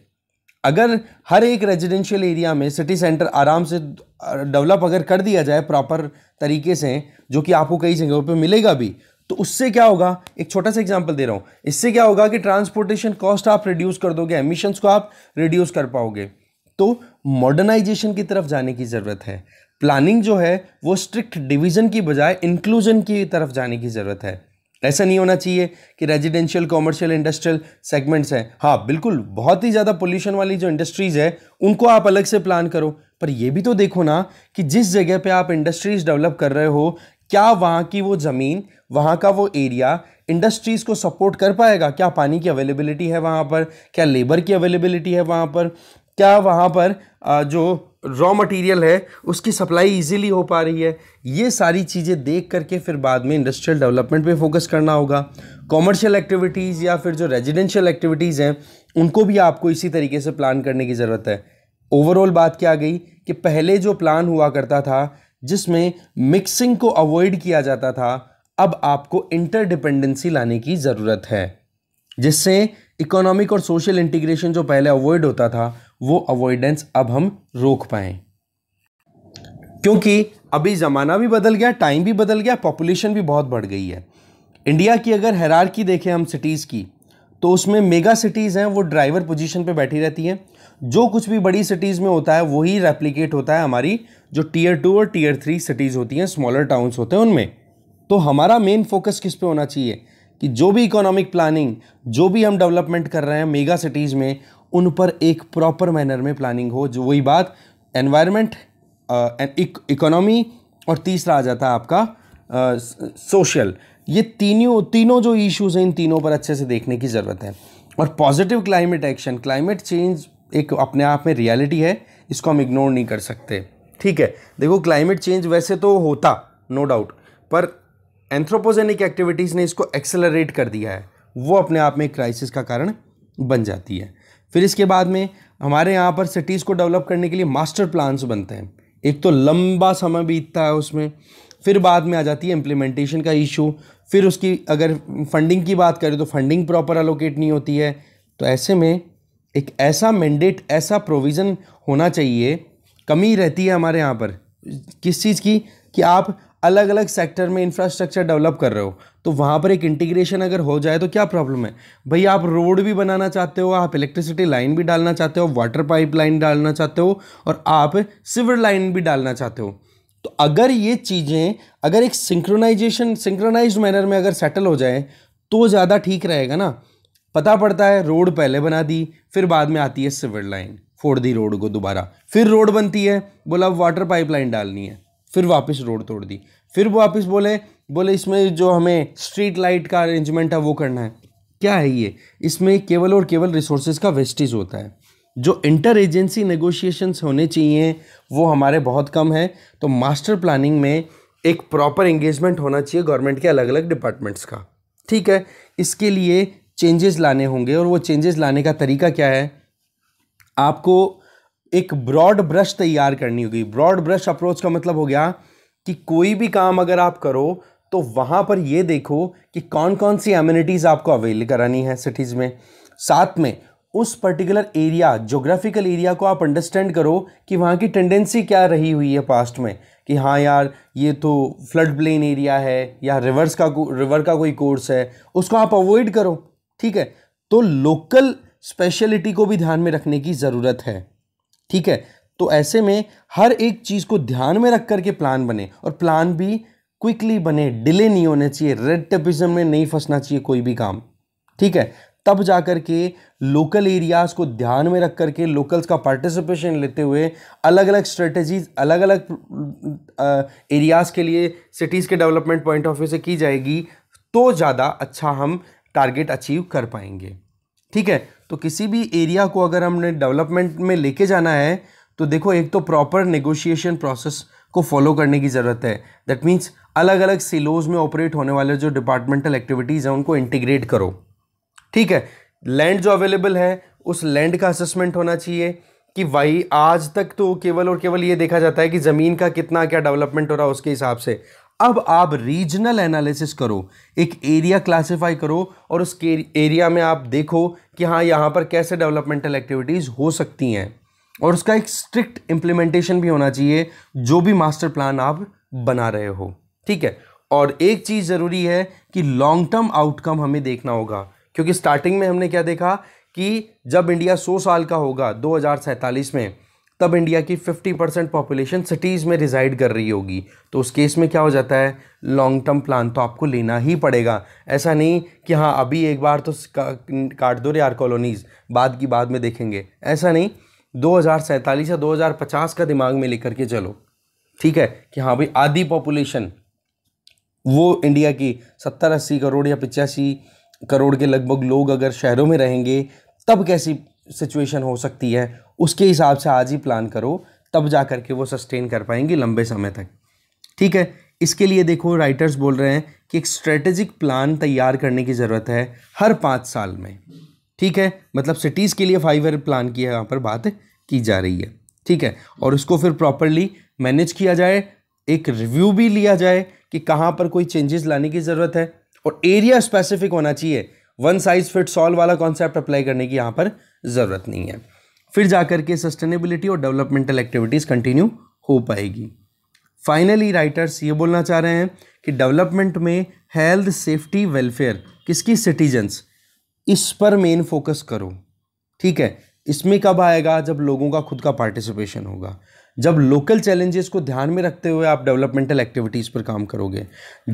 अगर हर एक रेजिडेंशियल एरिया में सिटी सेंटर आराम से डेवलप अगर कर दिया जाए प्रॉपर तरीके से जो कि आपको कई जगहों पर मिलेगा भी तो उससे क्या होगा एक छोटा सा एग्जांपल दे रहा हूँ इससे क्या होगा कि ट्रांसपोर्टेशन कॉस्ट आप रिड्यूस कर दोगे एमिशंस को आप रिड्यूस कर पाओगे तो मॉडर्नाइजेशन की तरफ जाने की ज़रूरत है प्लानिंग जो है वो स्ट्रिक्ट डिवीज़न की बजाय इंक्लूजन की तरफ जाने की ज़रूरत है ऐसा नहीं होना चाहिए कि रेजिडेंशियल कॉमर्शियल इंडस्ट्रियल सेगमेंट्स हैं हाँ बिल्कुल बहुत ही ज़्यादा पोल्यूशन वाली जो इंडस्ट्रीज़ है उनको आप अलग से प्लान करो पर ये भी तो देखो ना कि जिस जगह पे आप इंडस्ट्रीज़ डेवलप कर रहे हो क्या वहाँ की वो ज़मीन वहाँ का वो एरिया इंडस्ट्रीज़ को सपोर्ट कर पाएगा क्या पानी की अवेलेबिलिटी है वहाँ पर क्या लेबर की अवेलेबिलिटी है वहाँ पर क्या वहाँ पर जो रॉ मटेरियल है उसकी सप्लाई इजीली हो पा रही है ये सारी चीज़ें देख करके फिर बाद में इंडस्ट्रियल डेवलपमेंट पे फोकस करना होगा कॉमर्शियल एक्टिविटीज़ या फिर जो रेजिडेंशियल एक्टिविटीज़ हैं उनको भी आपको इसी तरीके से प्लान करने की ज़रूरत है ओवरऑल बात क्या गई कि पहले जो प्लान हुआ करता था जिसमें मिक्सिंग को अवॉइड किया जाता था अब आपको इंटरडिपेंडेंसी लाने की ज़रूरत है जिससे इकोनॉमिक और सोशल इंटीग्रेशन जो पहले अवॉइड होता था वो अवॉइडेंस अब हम रोक पाए क्योंकि अभी ज़माना भी बदल गया टाइम भी बदल गया पॉपुलेशन भी बहुत बढ़ गई है इंडिया की अगर की देखें हम सिटीज़ की तो उसमें मेगा सिटीज़ हैं वो ड्राइवर पोजीशन पे बैठी रहती हैं जो कुछ भी बड़ी सिटीज़ में होता है वही रेप्लीकेट होता है हमारी जो टीयर टू और टीयर थ्री सिटीज़ होती हैं स्मॉलर टाउन्स होते हैं उनमें तो हमारा मेन फोकस किस पे होना चाहिए कि जो भी इकोनॉमिक प्लानिंग जो भी हम डेवलपमेंट कर रहे हैं मेगा सिटीज़ में उन पर एक प्रॉपर मैनर में प्लानिंग हो जो वही बात एनवायरमेंट इकोनॉमी uh, और तीसरा आ जाता है आपका सोशल uh, ये तीनों तीनों जो इश्यूज हैं इन तीनों पर अच्छे से देखने की ज़रूरत है और positive climate action climate change एक अपने आप में रियलिटी है इसको हम इग्नोर नहीं कर सकते ठीक है देखो क्लाइमेट चेंज वैसे तो होता नो no डाउट पर एंथ्रोपोजेनिक एक्टिविटीज़ ने इसको एक्सेलरेट कर दिया है वो अपने आप में एक क्राइसिस का कारण बन जाती है फिर इसके बाद में हमारे यहाँ पर सिटीज़ को डेवलप करने के लिए मास्टर प्लान्स बनते हैं एक तो लंबा समय बीतता है उसमें फिर बाद में आ जाती है इम्प्लीमेंटेशन का इशू फिर उसकी अगर फंडिंग की बात करें तो फंडिंग प्रॉपर अलोकेट नहीं होती है तो ऐसे में एक ऐसा मैंडेट ऐसा प्रोविज़न होना चाहिए कमी रहती है हमारे यहाँ पर किस चीज़ की कि आप अलग अलग सेक्टर में इंफ्रास्ट्रक्चर डेवलप कर रहे हो तो वहाँ पर एक इंटीग्रेशन अगर हो जाए तो क्या प्रॉब्लम है भाई आप रोड भी बनाना चाहते हो आप इलेक्ट्रिसिटी लाइन भी डालना चाहते हो वाटर पाइप लाइन डालना चाहते हो और आप सिवर लाइन भी डालना चाहते हो तो अगर ये चीज़ें अगर एक सिंक्रोनाइजेशन सिंक्रोनाइज मैनर में अगर सेटल हो जाए तो ज़्यादा ठीक रहेगा ना पता पड़ता है रोड पहले बना दी फिर बाद में आती है सिवर लाइन फोड़ दी रोड को दोबारा फिर रोड बनती है बोला वाटर पाइपलाइन डालनी है फिर वापस रोड तोड़ दी फिर वापस बोले बोले इसमें जो हमें स्ट्रीट लाइट का अरेंजमेंट है वो करना है क्या है ये इसमें केवल और केवल रिसोर्सेज का वेस्टेज होता है जो इंटर एजेंसी नेगोशिएशंस होने चाहिए वो हमारे बहुत कम है तो मास्टर प्लानिंग में एक प्रॉपर एंगेजमेंट होना चाहिए गवर्नमेंट के अलग अलग डिपार्टमेंट्स का ठीक है इसके लिए चेंजेस लाने होंगे और वो चेंजेस लाने का तरीका क्या है आपको एक ब्रॉड ब्रश तैयार करनी होगी ब्रॉड ब्रश अप्रोच का मतलब हो गया कि कोई भी काम अगर आप करो तो वहाँ पर ये देखो कि कौन कौन सी एम्यूनिटीज़ आपको अवेल करानी है सिटीज़ में साथ में उस पर्टिकुलर एरिया जोग्राफिकल एरिया को आप अंडरस्टैंड करो कि वहाँ की टेंडेंसी क्या रही हुई है पास्ट में कि हाँ यार ये तो फ्लड प्लेन एरिया है या रिवर्स का रिवर का कोई कोर्स है उसको आप अवॉइड करो ठीक है तो लोकल स्पेशलिटी को भी ध्यान में रखने की ज़रूरत है ठीक है तो ऐसे में हर एक चीज़ को ध्यान में रख करके प्लान बने और प्लान भी क्विकली बने डिले नहीं होने चाहिए रेड टेपिज्म में नहीं फंसना चाहिए कोई भी काम ठीक है तब जा कर के लोकल एरियाज़ को ध्यान में रख करके लोकल्स का पार्टिसिपेशन लेते हुए अलग अलग स्ट्रेटजीज अलग अलग एरियाज़ के लिए सिटीज़ के डेवलपमेंट पॉइंट ऑफ व्यू से की जाएगी तो ज़्यादा अच्छा हम टारगेट अचीव कर पाएंगे ठीक है तो किसी भी एरिया को अगर हमने डेवलपमेंट में लेके जाना है तो देखो एक तो प्रॉपर नेगोशिएशन प्रोसेस को फॉलो करने की ज़रूरत है दैट मीन्स अलग अलग सिलोज में ऑपरेट होने वाले जो डिपार्टमेंटल एक्टिविटीज़ हैं उनको इंटीग्रेट करो ठीक है लैंड जो अवेलेबल है उस लैंड का असेसमेंट होना चाहिए कि भाई आज तक तो केवल और केवल ये देखा जाता है कि ज़मीन का कितना क्या डेवलपमेंट हो रहा है उसके हिसाब से अब आप रीजनल एनालिसिस करो एक एरिया क्लासिफाई करो और उस एरिया में आप देखो कि हाँ यहाँ पर कैसे डेवलपमेंटल एक्टिविटीज़ हो सकती हैं और उसका एक स्ट्रिक्ट इम्प्लीमेंटेशन भी होना चाहिए जो भी मास्टर प्लान आप बना रहे हो ठीक है और एक चीज़ ज़रूरी है कि लॉन्ग टर्म आउटकम हमें देखना होगा क्योंकि स्टार्टिंग में हमने क्या देखा कि जब इंडिया 100 साल का होगा दो में तब इंडिया की 50 परसेंट पॉपुलेशन सिटीज़ में रिजाइड कर रही होगी तो उस केस में क्या हो जाता है लॉन्ग टर्म प्लान तो आपको लेना ही पड़ेगा ऐसा नहीं कि हाँ अभी एक बार तो काट दो यार कॉलोनीज़ बाद की बाद में देखेंगे ऐसा नहीं दो या दो का दिमाग में लेकर के चलो ठीक है कि हाँ भाई आधी पॉपुलेशन वो इंडिया की सत्तर अस्सी करोड़ या पचासी करोड़ के लगभग लोग अगर शहरों में रहेंगे तब कैसी सिचुएशन हो सकती है उसके हिसाब से आज ही प्लान करो तब जा कर के वो सस्टेन कर पाएंगी लंबे समय तक ठीक है इसके लिए देखो राइटर्स बोल रहे हैं कि एक स्ट्रेटेजिक प्लान तैयार करने की ज़रूरत है हर पाँच साल में ठीक है मतलब सिटीज़ के लिए फाइव ईयर प्लान की यहाँ पर बात की जा रही है ठीक है और उसको फिर प्रॉपरली मैनेज किया जाए एक रिव्यू भी लिया जाए कि कहाँ पर कोई चेंजेस लाने की ज़रूरत है और एरिया स्पेसिफिक होना चाहिए वन साइज़ फिट सॉल वाला कॉन्सेप्ट अप्लाई करने की यहाँ पर ज़रूरत नहीं है फिर जा कर के सस्टेनेबिलिटी और डेवलपमेंटल एक्टिविटीज़ कंटिन्यू हो पाएगी फाइनली राइटर्स ये बोलना चाह रहे हैं कि डेवलपमेंट में हेल्थ सेफ्टी वेलफेयर किसकी सिटीजन्स इस पर मेन फोकस करो ठीक है इसमें कब आएगा जब लोगों का खुद का पार्टिसिपेशन होगा जब लोकल चैलेंजेस को ध्यान में रखते हुए आप डेवलपमेंटल एक्टिविटीज़ पर काम करोगे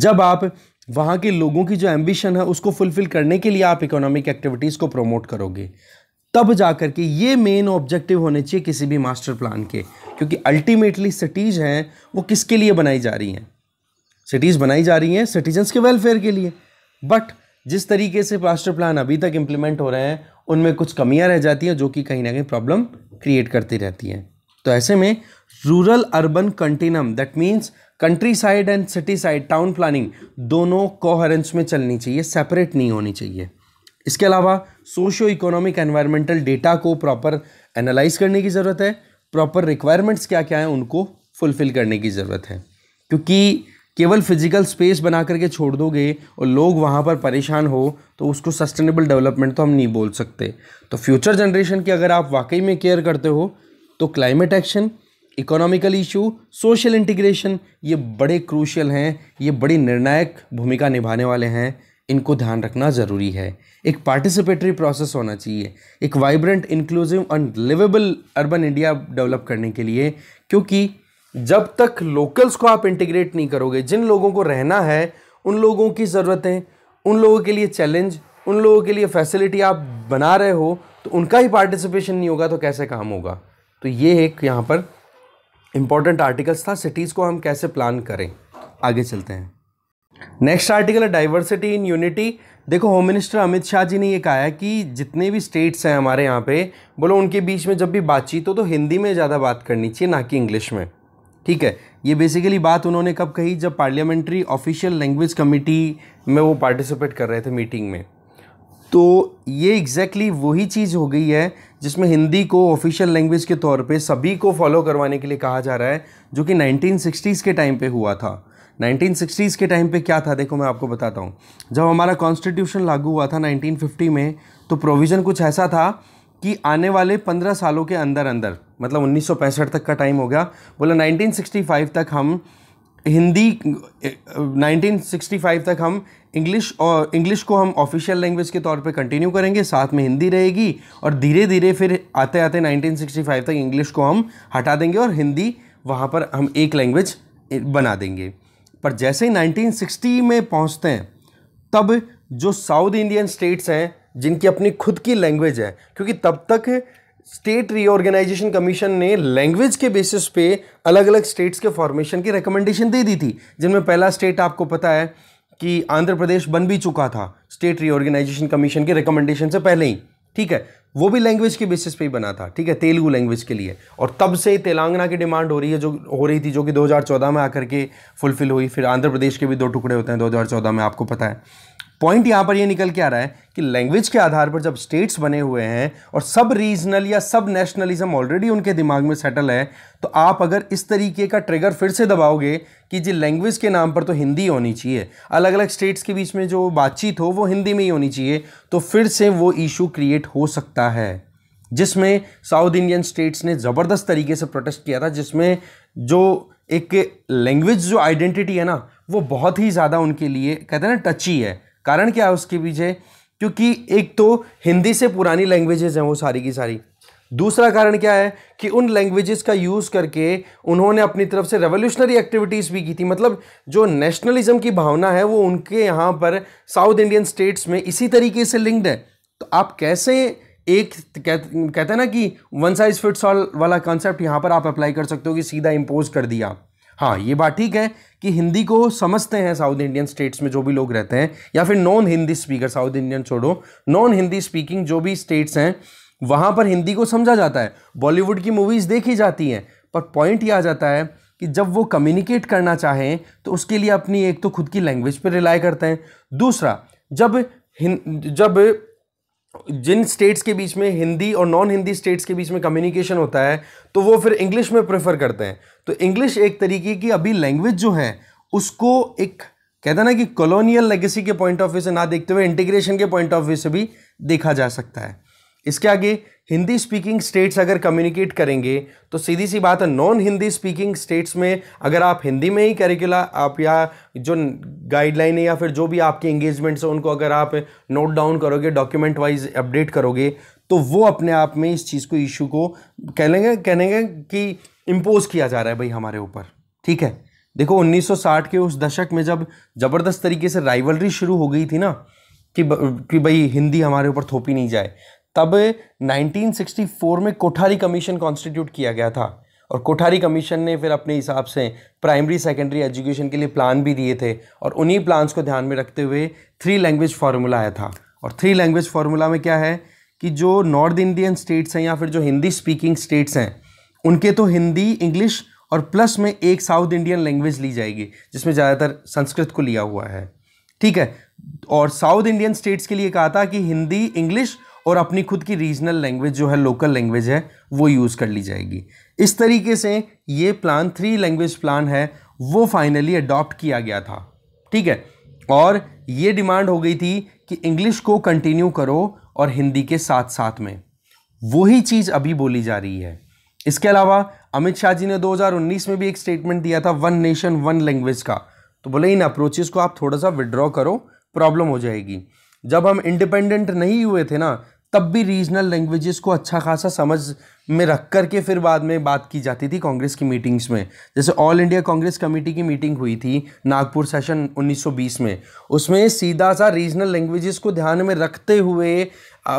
जब आप वहाँ के लोगों की जो एम्बिशन है उसको फुलफ़िल करने के लिए आप इकोनॉमिक एक्टिविटीज़ को प्रमोट करोगे तब जा कर के ये मेन ऑब्जेक्टिव होने चाहिए किसी भी मास्टर प्लान के क्योंकि अल्टीमेटली सिटीज़ हैं वो किसके लिए बनाई जा रही हैं सिटीज़ बनाई जा रही हैं सिटीजन्स के वेलफेयर के लिए बट जिस तरीके से मास्टर प्लान अभी तक इम्प्लीमेंट हो रहे हैं उनमें कुछ कमियां रह जाती हैं जो कि कहीं ना कहीं प्रॉब्लम क्रिएट करती रहती हैं तो ऐसे में rural urban continuum that means country side and city side town planning दोनों कोहरेंस में चलनी चाहिए सेपरेट नहीं होनी चाहिए इसके अलावा सोशियो इकोनॉमिक एनवायरमेंटल डेटा को प्रॉपर एनालाइज करने की ज़रूरत है प्रॉपर रिक्वायरमेंट्स क्या क्या हैं उनको फुलफ़िल करने की ज़रूरत है क्योंकि केवल फिजिकल स्पेस बना करके छोड़ दोगे और लोग वहाँ पर परेशान हो तो उसको सस्टेनेबल डेवलपमेंट तो हम नहीं बोल सकते तो फ्यूचर जनरेशन की अगर आप वाकई में केयर करते हो तो climate action economical issue social integration ये बड़े क्रूशल हैं ये बड़ी निर्णायक भूमिका निभाने वाले हैं इनको ध्यान रखना ज़रूरी है एक पार्टिसिपेटरी प्रोसेस होना चाहिए एक vibrant inclusive and liveable urban India develop करने के लिए क्योंकि जब तक लोकल्स को आप इंटीग्रेट नहीं करोगे जिन लोगों को रहना है उन लोगों की ज़रूरतें उन लोगों के लिए चैलेंज उन लोगों के लिए फैसिलिटी आप बना रहे हो तो उनका ही पार्टिसिपेशन नहीं होगा तो कैसे काम होगा तो ये एक यहाँ पर इम्पॉर्टेंट आर्टिकल्स था सिटीज़ को हम कैसे प्लान करें आगे चलते हैं नेक्स्ट आर्टिकल है डाइवर्सिटी इन यूनिटी देखो होम मिनिस्टर अमित शाह जी ने ये कहा है कि जितने भी स्टेट्स हैं हमारे यहाँ पे बोलो उनके बीच में जब भी बातचीत हो तो हिंदी में ज़्यादा बात करनी चाहिए ना कि इंग्लिश में ठीक है ये बेसिकली बात उन्होंने कब कही जब पार्लियामेंट्री ऑफिशियल लैंग्वेज कमिटी में वो पार्टिसिपेट कर रहे थे मीटिंग में तो ये एग्जैक्टली exactly वही चीज़ हो गई है जिसमें हिंदी को ऑफिशियल लैंग्वेज के तौर पे सभी को फॉलो करवाने के लिए कहा जा रहा है जो कि 1960s के टाइम पे हुआ था 1960s के टाइम पे क्या था देखो मैं आपको बताता हूँ जब हमारा कॉन्स्टिट्यूशन लागू हुआ था 1950 में तो प्रोविज़न कुछ ऐसा था कि आने वाले 15 सालों के अंदर अंदर मतलब उन्नीस तक का टाइम हो गया बोला 1965 तक हम हिंदी 1965 तक हम इंग्लिश और इंग्लिश को हम ऑफिशियल लैंग्वेज के तौर पे कंटिन्यू करेंगे साथ में हिंदी रहेगी और धीरे धीरे फिर आते आते 1965 तक इंग्लिश को हम हटा देंगे और हिंदी वहाँ पर हम एक लैंग्वेज बना देंगे पर जैसे ही 1960 में पहुंचते हैं तब जो साउथ इंडियन स्टेट्स हैं जिनकी अपनी खुद की लैंग्वेज है क्योंकि तब तक स्टेट रीऑर्गेनाइजेशन कमीशन ने लैंग्वेज के बेसिस पे अलग अलग स्टेट्स के फॉर्मेशन की रिकमेंडेशन दे दी थी जिनमें पहला स्टेट आपको पता है कि आंध्र प्रदेश बन भी चुका था स्टेट रीऑर्गेनाइजेशन कमीशन के रिकमेंडेशन से पहले ही ठीक है वो भी लैंग्वेज के बेसिस पे ही बना था ठीक है तेलुगु लैंग्वेज के लिए और तब से ही तेलंगाना की डिमांड हो रही है जो हो रही थी जो कि 2014 में आकर के फुलफिल हुई फिर आंध्र प्रदेश के भी दो टुकड़े होते हैं 2014 में आपको पता है पॉइंट यहाँ पर ये यह निकल के आ रहा है कि लैंग्वेज के आधार पर जब स्टेट्स बने हुए हैं और सब रीजनल या सब नेशनलिज्म ऑलरेडी उनके दिमाग में सेटल है तो आप अगर इस तरीके का ट्रिगर फिर से दबाओगे कि जी लैंग्वेज के नाम पर तो हिंदी होनी चाहिए अलग अलग स्टेट्स के बीच में जो बातचीत हो वो हिंदी में ही होनी चाहिए तो फिर से वो इशू क्रिएट हो सकता है जिसमें साउथ इंडियन स्टेट्स ने ज़बरदस्त तरीके से प्रोटेस्ट किया था जिसमें जो एक लैंग्वेज जो आइडेंटिटी है ना वो बहुत ही ज़्यादा उनके लिए कहते हैं ना टची है कारण क्या है उसके पीछे क्योंकि एक तो हिंदी से पुरानी लैंग्वेजेस हैं वो सारी की सारी दूसरा कारण क्या है कि उन लैंग्वेजेस का यूज़ करके उन्होंने अपनी तरफ से रेवोल्यूशनरी एक्टिविटीज़ भी की थी मतलब जो नेशनलिज्म की भावना है वो उनके यहाँ पर साउथ इंडियन स्टेट्स में इसी तरीके से लिंक्ड है तो आप कैसे एक कहते हैं ना कि वन साइज फिट्स ऑल वाला कॉन्सेप्ट यहाँ पर आप अप्लाई कर सकते हो कि सीधा इम्पोज कर दिया हाँ ये बात ठीक है कि हिंदी को समझते हैं साउथ इंडियन स्टेट्स में जो भी लोग रहते हैं या फिर non Hindi speaker south Indian छोड़ो नॉन हिंदी स्पीकिंग जो भी स्टेट्स हैं वहाँ पर हिंदी को समझा जाता है बॉलीवुड की मूवीज़ देखी जाती हैं पर पॉइंट ये आ जाता है कि जब वो कम्युनिकेट करना चाहें तो उसके लिए अपनी एक तो खुद की लैंग्वेज पर रिलाई करते हैं दूसरा जब जब जिन स्टेट्स के बीच में हिंदी और नॉन हिंदी स्टेट्स के बीच में कम्युनिकेशन होता है तो वो फिर इंग्लिश में प्रेफर करते हैं तो इंग्लिश एक तरीके की अभी लैंग्वेज जो है उसको एक कहते ना कि कॉलोनियल लेगेसी के पॉइंट ऑफ व्यू से ना देखते हुए इंटीग्रेशन के पॉइंट ऑफ व्यू से भी देखा जा सकता है इसके आगे हिंदी स्पीकिंग स्टेट्स अगर कम्युनिकेट करेंगे तो सीधी सी बात है नॉन हिंदी स्पीकिंग स्टेट्स में अगर आप हिंदी में ही करिकुला आप या जो गाइडलाइन है या फिर जो भी आपके इंगेजमेंट्स हैं उनको अगर आप नोट डाउन करोगे डॉक्यूमेंट वाइज अपडेट करोगे तो वो अपने आप में इस चीज़ को इशू को कह लेंगे कहलेंगे कि इम्पोज किया जा रहा है भाई हमारे ऊपर ठीक है देखो 1960 के उस दशक में जब ज़बरदस्त तरीके से राइवलरी शुरू हो गई थी ना कि कि भाई हिंदी हमारे ऊपर थोपी नहीं जाए तब 1964 में कोठारी कमीशन कॉन्स्टिट्यूट किया गया था और कोठारी कमीशन ने फिर अपने हिसाब से प्राइमरी सेकेंडरी एजुकेशन के लिए प्लान भी दिए थे और उन्हीं प्लान्स को ध्यान में रखते हुए थ्री लैंग्वेज फार्मूला आया था और थ्री लैंग्वेज फार्मूला में क्या है कि जो नॉर्थ इंडियन स्टेट्स हैं या फिर जो हिंदी स्पीकिंग स्टेट्स हैं उनके तो हिंदी इंग्लिश और प्लस में एक साउथ इंडियन लैंग्वेज ली जाएगी जिसमें ज़्यादातर संस्कृत को लिया हुआ है ठीक है और साउथ इंडियन स्टेट्स के लिए कहा था कि हिंदी इंग्लिश और अपनी खुद की रीजनल लैंग्वेज जो है लोकल लैंग्वेज है वो यूज़ कर ली जाएगी इस तरीके से ये प्लान थ्री लैंग्वेज प्लान है वो फाइनली अडॉप्ट किया गया था ठीक है और ये डिमांड हो गई थी कि इंग्लिश को कंटिन्यू करो और हिंदी के साथ साथ में वही चीज़ अभी बोली जा रही है इसके अलावा अमित शाह जी ने 2019 में भी एक स्टेटमेंट दिया था वन नेशन वन लैंग्वेज का तो बोले इन अप्रोचेज को आप थोड़ा सा विड्रॉ करो प्रॉब्लम हो जाएगी जब हम इंडिपेंडेंट नहीं हुए थे ना तब भी रीजनल लैंग्वेजेस को अच्छा खासा समझ में रख कर के फिर बाद में बात की जाती थी कांग्रेस की मीटिंग्स में जैसे ऑल इंडिया कांग्रेस कमेटी की मीटिंग हुई थी नागपुर सेशन 1920 में उसमें सीधा सा रीजनल लैंग्वेजेस को ध्यान में रखते हुए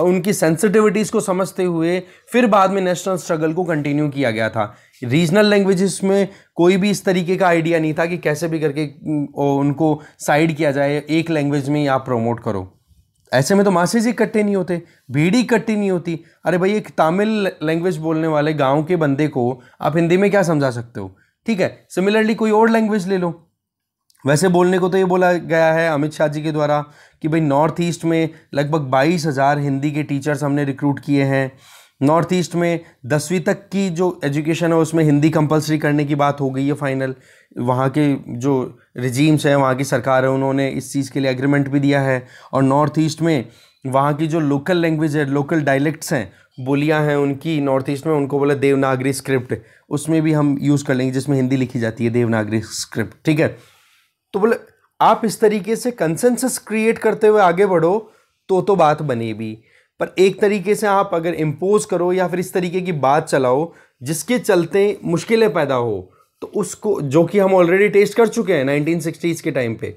उनकी सेंसिटिविटीज़ को समझते हुए फिर बाद में नेशनल स्ट्रगल को कंटिन्यू किया गया था रीजनल लैंग्वेजेस में कोई भी इस तरीके का आइडिया नहीं था कि कैसे भी करके उनको साइड किया जाए एक लैंग्वेज में या प्रमोट करो ऐसे में तो मासेज इकट्ठे नहीं होते भीड़ इकट्ठी नहीं होती अरे भाई एक तमिल लैंग्वेज बोलने वाले गांव के बंदे को आप हिंदी में क्या समझा सकते हो ठीक है सिमिलरली कोई और लैंग्वेज ले लो वैसे बोलने को तो ये बोला गया है अमित शाह जी के द्वारा कि भाई नॉर्थ ईस्ट में लगभग बाईस हज़ार हिंदी के टीचर्स हमने रिक्रूट किए हैं नॉर्थ ईस्ट में दसवीं तक की जो एजुकेशन है उसमें हिंदी कंपलसरी करने की बात हो गई है फाइनल वहाँ के जो रिजीम्स हैं वहाँ की सरकार है उन्होंने इस चीज़ के लिए एग्रीमेंट भी दिया है और नॉर्थ ईस्ट में वहाँ की जो लोकल लैंग्वेज है लोकल डायलेक्ट्स हैं बोलियाँ हैं उनकी नॉर्थ ईस्ट में उनको बोला देवनागरी स्क्रिप्ट उसमें भी हम यूज़ कर लेंगे जिसमें हिंदी लिखी जाती है देवनागरी स्क्रिप्ट ठीक है तो बोले आप इस तरीके से कंसेंसस क्रिएट करते हुए आगे बढ़ो तो तो बात बनेगी पर एक तरीके से आप अगर इम्पोज करो या फिर इस तरीके की बात चलाओ जिसके चलते मुश्किलें पैदा हो तो उसको जो कि हम ऑलरेडी टेस्ट कर चुके हैं नाइनटीन सिक्सटीज़ के टाइम पे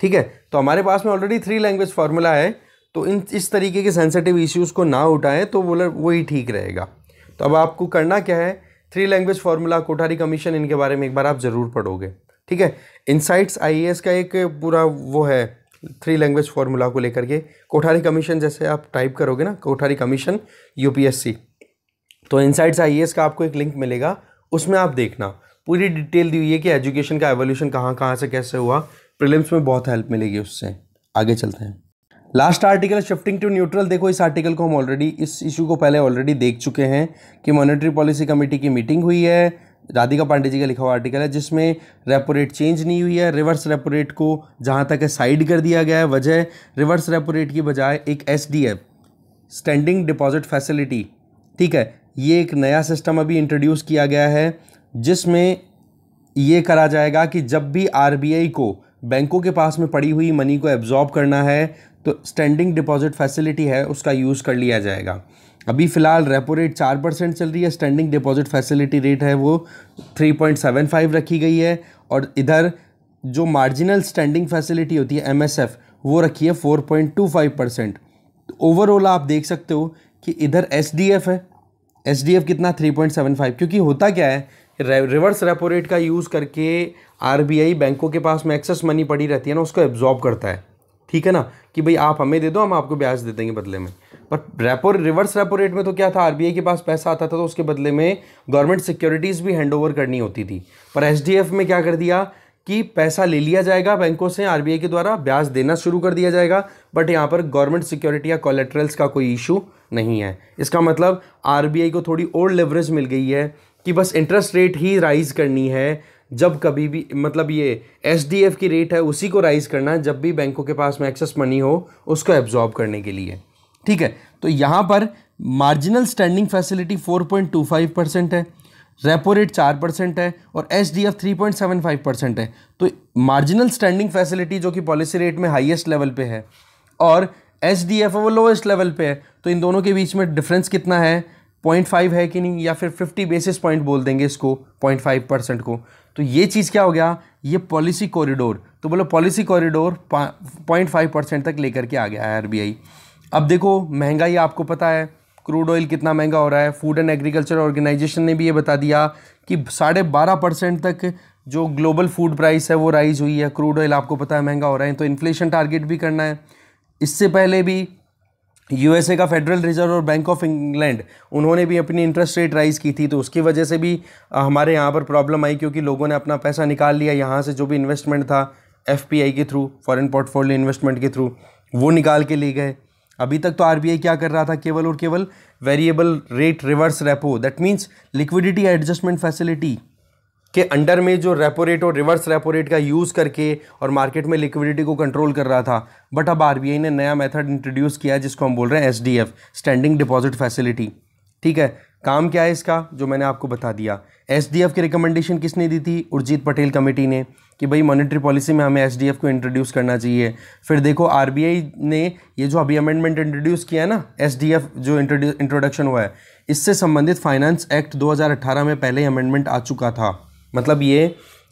ठीक है तो हमारे पास में ऑलरेडी थ्री लैंग्वेज फार्मूला है तो इन इस तरीके के सेंसिटिव इश्यूज़ को ना उठाएं तो वो वही ठीक रहेगा तो अब आपको करना क्या है three language formula Kothari commission इनके बारे में एक बार आप ज़रूर पढ़ोगे ठीक है इनसाइट्स आई का एक पूरा वो है थ्री लैंग्वेज फार्मूला को लेकर के कोठारी कमीशन जैसे आप टाइप करोगे ना कोठारी कमीशन यूपीएससी तो इनसाइड्स आई का आपको एक लिंक मिलेगा उसमें आप देखना पूरी डिटेल दी हुई है कि एजुकेशन का एवोल्यूशन कहाँ कहाँ से कैसे हुआ प्रिलिम्स में बहुत हेल्प मिलेगी उससे आगे चलते हैं last article shifting to neutral देखो इस आर्टिकल को हम ऑलरेडी इस इशू को पहले ऑलरेडी देख चुके हैं कि मॉनेटरी पॉलिसी कमेटी की मीटिंग हुई है राधिका पांडे जी का लिखा हुआ आर्टिकल है जिसमें रेपो रेट चेंज नहीं हुई है रिवर्स रेपो रेट को जहाँ तक है साइड कर दिया गया है वजह रिवर्स रेपो रेट की बजाय एक S D F standing deposit facility ठीक है ये एक नया सिस्टम अभी इंट्रोड्यूस किया गया है जिसमें ये करा जाएगा कि जब भी आई को बैंकों के पास में पड़ी हुई मनी को एब्जॉर्ब करना है तो स्टैंडिंग डिपॉजिट फैसिलिटी है उसका यूज़ कर लिया जाएगा अभी फ़िलहाल रेपो रेट चार परसेंट चल रही है स्टैंडिंग डिपॉजिट फैसिलिटी रेट है वो थ्री पॉइंट सेवन फाइव रखी गई है और इधर जो मार्जिनल स्टैंडिंग फैसिलिटी होती है एमएसएफ वो रखी है four point two five percent overall आप देख सकते हो कि इधर एसडीएफ है एसडीएफ कितना थ्री पॉइंट सेवन फाइव क्योंकि होता क्या है रिवर्स रेपो रेट का यूज़ करके आरबीआई बैंकों के पास में एक्सेस मनी पड़ी रहती है ना उसको एब्जॉर्ब करता है ठीक है ना कि भाई आप हमें दे दो हम आपको ब्याज दे देंगे बदले में पर रेपो रिवर्स रेपो रेट में तो क्या था आरबीआई के पास पैसा आता था, तो उसके बदले में गवर्नमेंट सिक्योरिटीज़ भी हैंडओवर करनी होती थी पर एसडीएफ में क्या कर दिया कि पैसा ले लिया जाएगा बैंकों से आरबीआई के द्वारा ब्याज देना शुरू कर दिया जाएगा बट यहाँ पर गवर्नमेंट सिक्योरिटी या कोलेट्रल्स का कोई इशू नहीं है इसका मतलब आरबीआई को थोड़ी ओल्ड लेवरेज मिल गई है कि बस इंटरेस्ट रेट ही राइज़ करनी है जब कभी भी मतलब ये एस की रेट है उसी को राइज़ करना है जब भी बैंकों के पास में एक्सेस मनी हो उसको एब्जॉर्ब करने के लिए ठीक है तो यहाँ पर मार्जिनल स्टैंडिंग फैसिलिटी 4.25 परसेंट है रेपो रेट चार परसेंट है और H D F three point seven five percent है तो मार्जिनल स्टैंडिंग फैसिलिटी जो कि पॉलिसी रेट में हाईएस्ट लेवल पे है और एच डी एफ वो लोएस्ट लेवल पे है तो इन दोनों के बीच में डिफरेंस कितना है पॉइंट फाइव है कि नहीं या फिर फिफ्टी बेसिस पॉइंट बोल देंगे इसको पॉइंट फाइव परसेंट को तो ये चीज़ क्या हो गया ये पॉलिसी कॉरिडोर तो बोलो policy corridor point five percent तक लेकर के आ गया है आर बी आई अब देखो महंगाई आपको पता है क्रूड ऑयल कितना महंगा हो रहा है फूड एंड एग्रीकल्चर ऑर्गेनाइजेशन ने भी ये बता दिया कि साढ़े बारह परसेंट तक जो ग्लोबल फूड प्राइस है वो राइज हुई है क्रूड ऑयल आपको पता है महंगा हो रहा है तो इन्फ्लेशन टारगेट भी करना है इससे पहले भी यूएसए का फेडरल रिजर्व और बैंक ऑफ इंग्लैंड उन्होंने भी अपनी इंटरेस्ट रेट राइज़ की थी तो उसकी वजह से भी हमारे यहाँ पर प्रॉब्लम आई क्योंकि लोगों ने अपना पैसा निकाल लिया यहाँ से जो भी इन्वेस्टमेंट था एफ के थ्रू फॉरन पोर्टफोलियो इन्वेस्टमेंट के थ्रू वो निकाल के ले गए अभी तक तो आरबीआई क्या कर रहा था केवल और केवल variable rate reverse repo that means liquidity adjustment facility के अंडर में जो रेपो रेट और रिवर्स रेपो रेट का यूज़ करके और मार्केट में लिक्विडिटी को कंट्रोल कर रहा था बट अब आर ने नया मेथड इंट्रोड्यूस किया जिसको हम बोल रहे हैं एसडीएफ स्टैंडिंग डिपॉजिट फैसिलिटी ठीक है काम क्या है इसका जो मैंने आपको बता दिया एफ की रिकमेंडेशन किसने दी थी उर्जीत पटेल कमेटी ने कि भाई मॉनेटरी पॉलिसी में हमें एस को इंट्रोड्यूस करना चाहिए फिर देखो आर ने ये जो अभी अमेंडमेंट इंट्रोड्यूस किया है ना एस जो इंट्रोडक्शन हुआ है इससे संबंधित फाइनेंस एक्ट 2018 में पहले ही अमेंडमेंट आ चुका था मतलब ये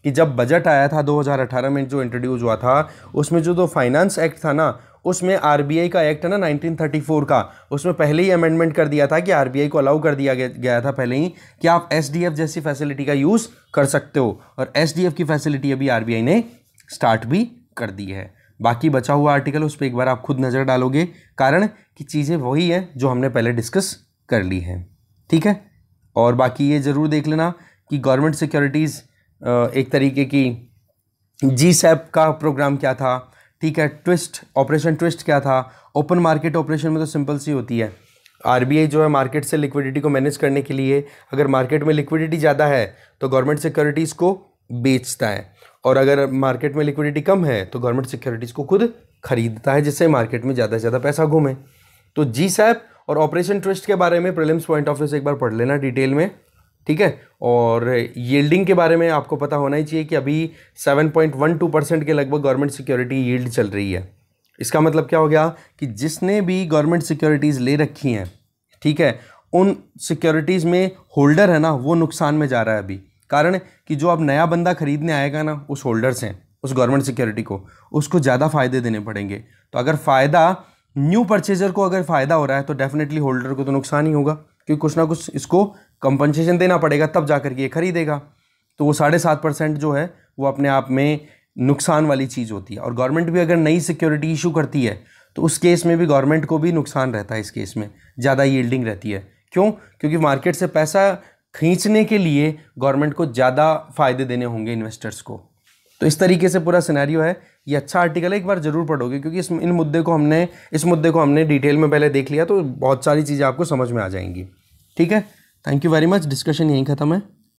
कि जब बजट आया था 2018 में जो इंट्रोड्यूस हुआ था उसमें जो तो फाइनेंस एक्ट था ना उसमें आर का एक्ट है ना 1934 का उसमें पहले ही अमेंडमेंट कर दिया था कि आर को अलाउ कर दिया गया था पहले ही कि आप एस जैसी फैसिलिटी का यूज़ कर सकते हो और एस की फैसिलिटी अभी आर ने स्टार्ट भी कर दी है बाकी बचा हुआ आर्टिकल उस पर एक बार आप खुद नज़र डालोगे कारण कि चीज़ें वही हैं जो हमने पहले डिस्कस कर ली हैं ठीक है और बाकी ये ज़रूर देख लेना कि गवर्नमेंट सिक्योरिटीज़ एक तरीके की जी सैप e का प्रोग्राम क्या था ठीक है ट्विस्ट ऑपरेशन ट्विस्ट क्या था ओपन मार्केट ऑपरेशन में तो सिंपल सी होती है आरबीआई जो है मार्केट से लिक्विडिटी को मैनेज करने के लिए अगर मार्केट में लिक्विडिटी ज़्यादा है तो गवर्नमेंट सिक्योरिटीज़ को बेचता है और अगर मार्केट में लिक्विडिटी कम है तो गवर्नमेंट सिक्योरिटीज़ को खुद खरीदता है जिससे मार्केट में ज़्यादा से ज़्यादा पैसा घूमे तो जी सैप और ऑपरेशन ट्विस्ट के बारे में प्रिलिम्स पॉइंट ऑफ व्यू से एक बार पढ़ लेना डिटेल में ठीक है और यील्डिंग के बारे में आपको पता होना ही चाहिए कि अभी 7.12 परसेंट के लगभग गवर्नमेंट सिक्योरिटी यील्ड चल रही है इसका मतलब क्या हो गया कि जिसने भी गवर्नमेंट सिक्योरिटीज़ ले रखी हैं ठीक है उन सिक्योरिटीज़ में होल्डर है ना वो नुकसान में जा रहा है अभी कारण कि जो अब नया बंदा खरीदने आएगा ना उस होल्डर से उस गवर्नमेंट सिक्योरिटी को उसको ज़्यादा फ़ायदे देने पड़ेंगे तो अगर फ़ायदा न्यू परचेजर को अगर फ़ायदा हो रहा है तो डेफिनेटली होल्डर को तो नुकसान ही होगा क्योंकि कुछ ना कुछ इसको कंपनसेशन देना पड़ेगा तब जाकर के ये खरीदेगा तो वो साढ़े सात परसेंट जो है वो अपने आप में नुकसान वाली चीज़ होती है और गवर्नमेंट भी अगर नई सिक्योरिटी इशू करती है तो उस केस में भी गवर्नमेंट को भी नुकसान रहता है इस केस में ज़्यादा यील्डिंग रहती है क्यों क्योंकि मार्केट से पैसा खींचने के लिए गवर्नमेंट को ज़्यादा फ़ायदे देने होंगे इन्वेस्टर्स को तो इस तरीके से पूरा सिनेरियो है ये अच्छा आर्टिकल है एक बार ज़रूर पढ़ोगे क्योंकि इस इन मुद्दे को हमने इस मुद्दे को हमने डिटेल में पहले देख लिया तो बहुत सारी चीज़ें आपको समझ में आ जाएंगी ठीक है thank you very much discussion यहीं ख़त्म है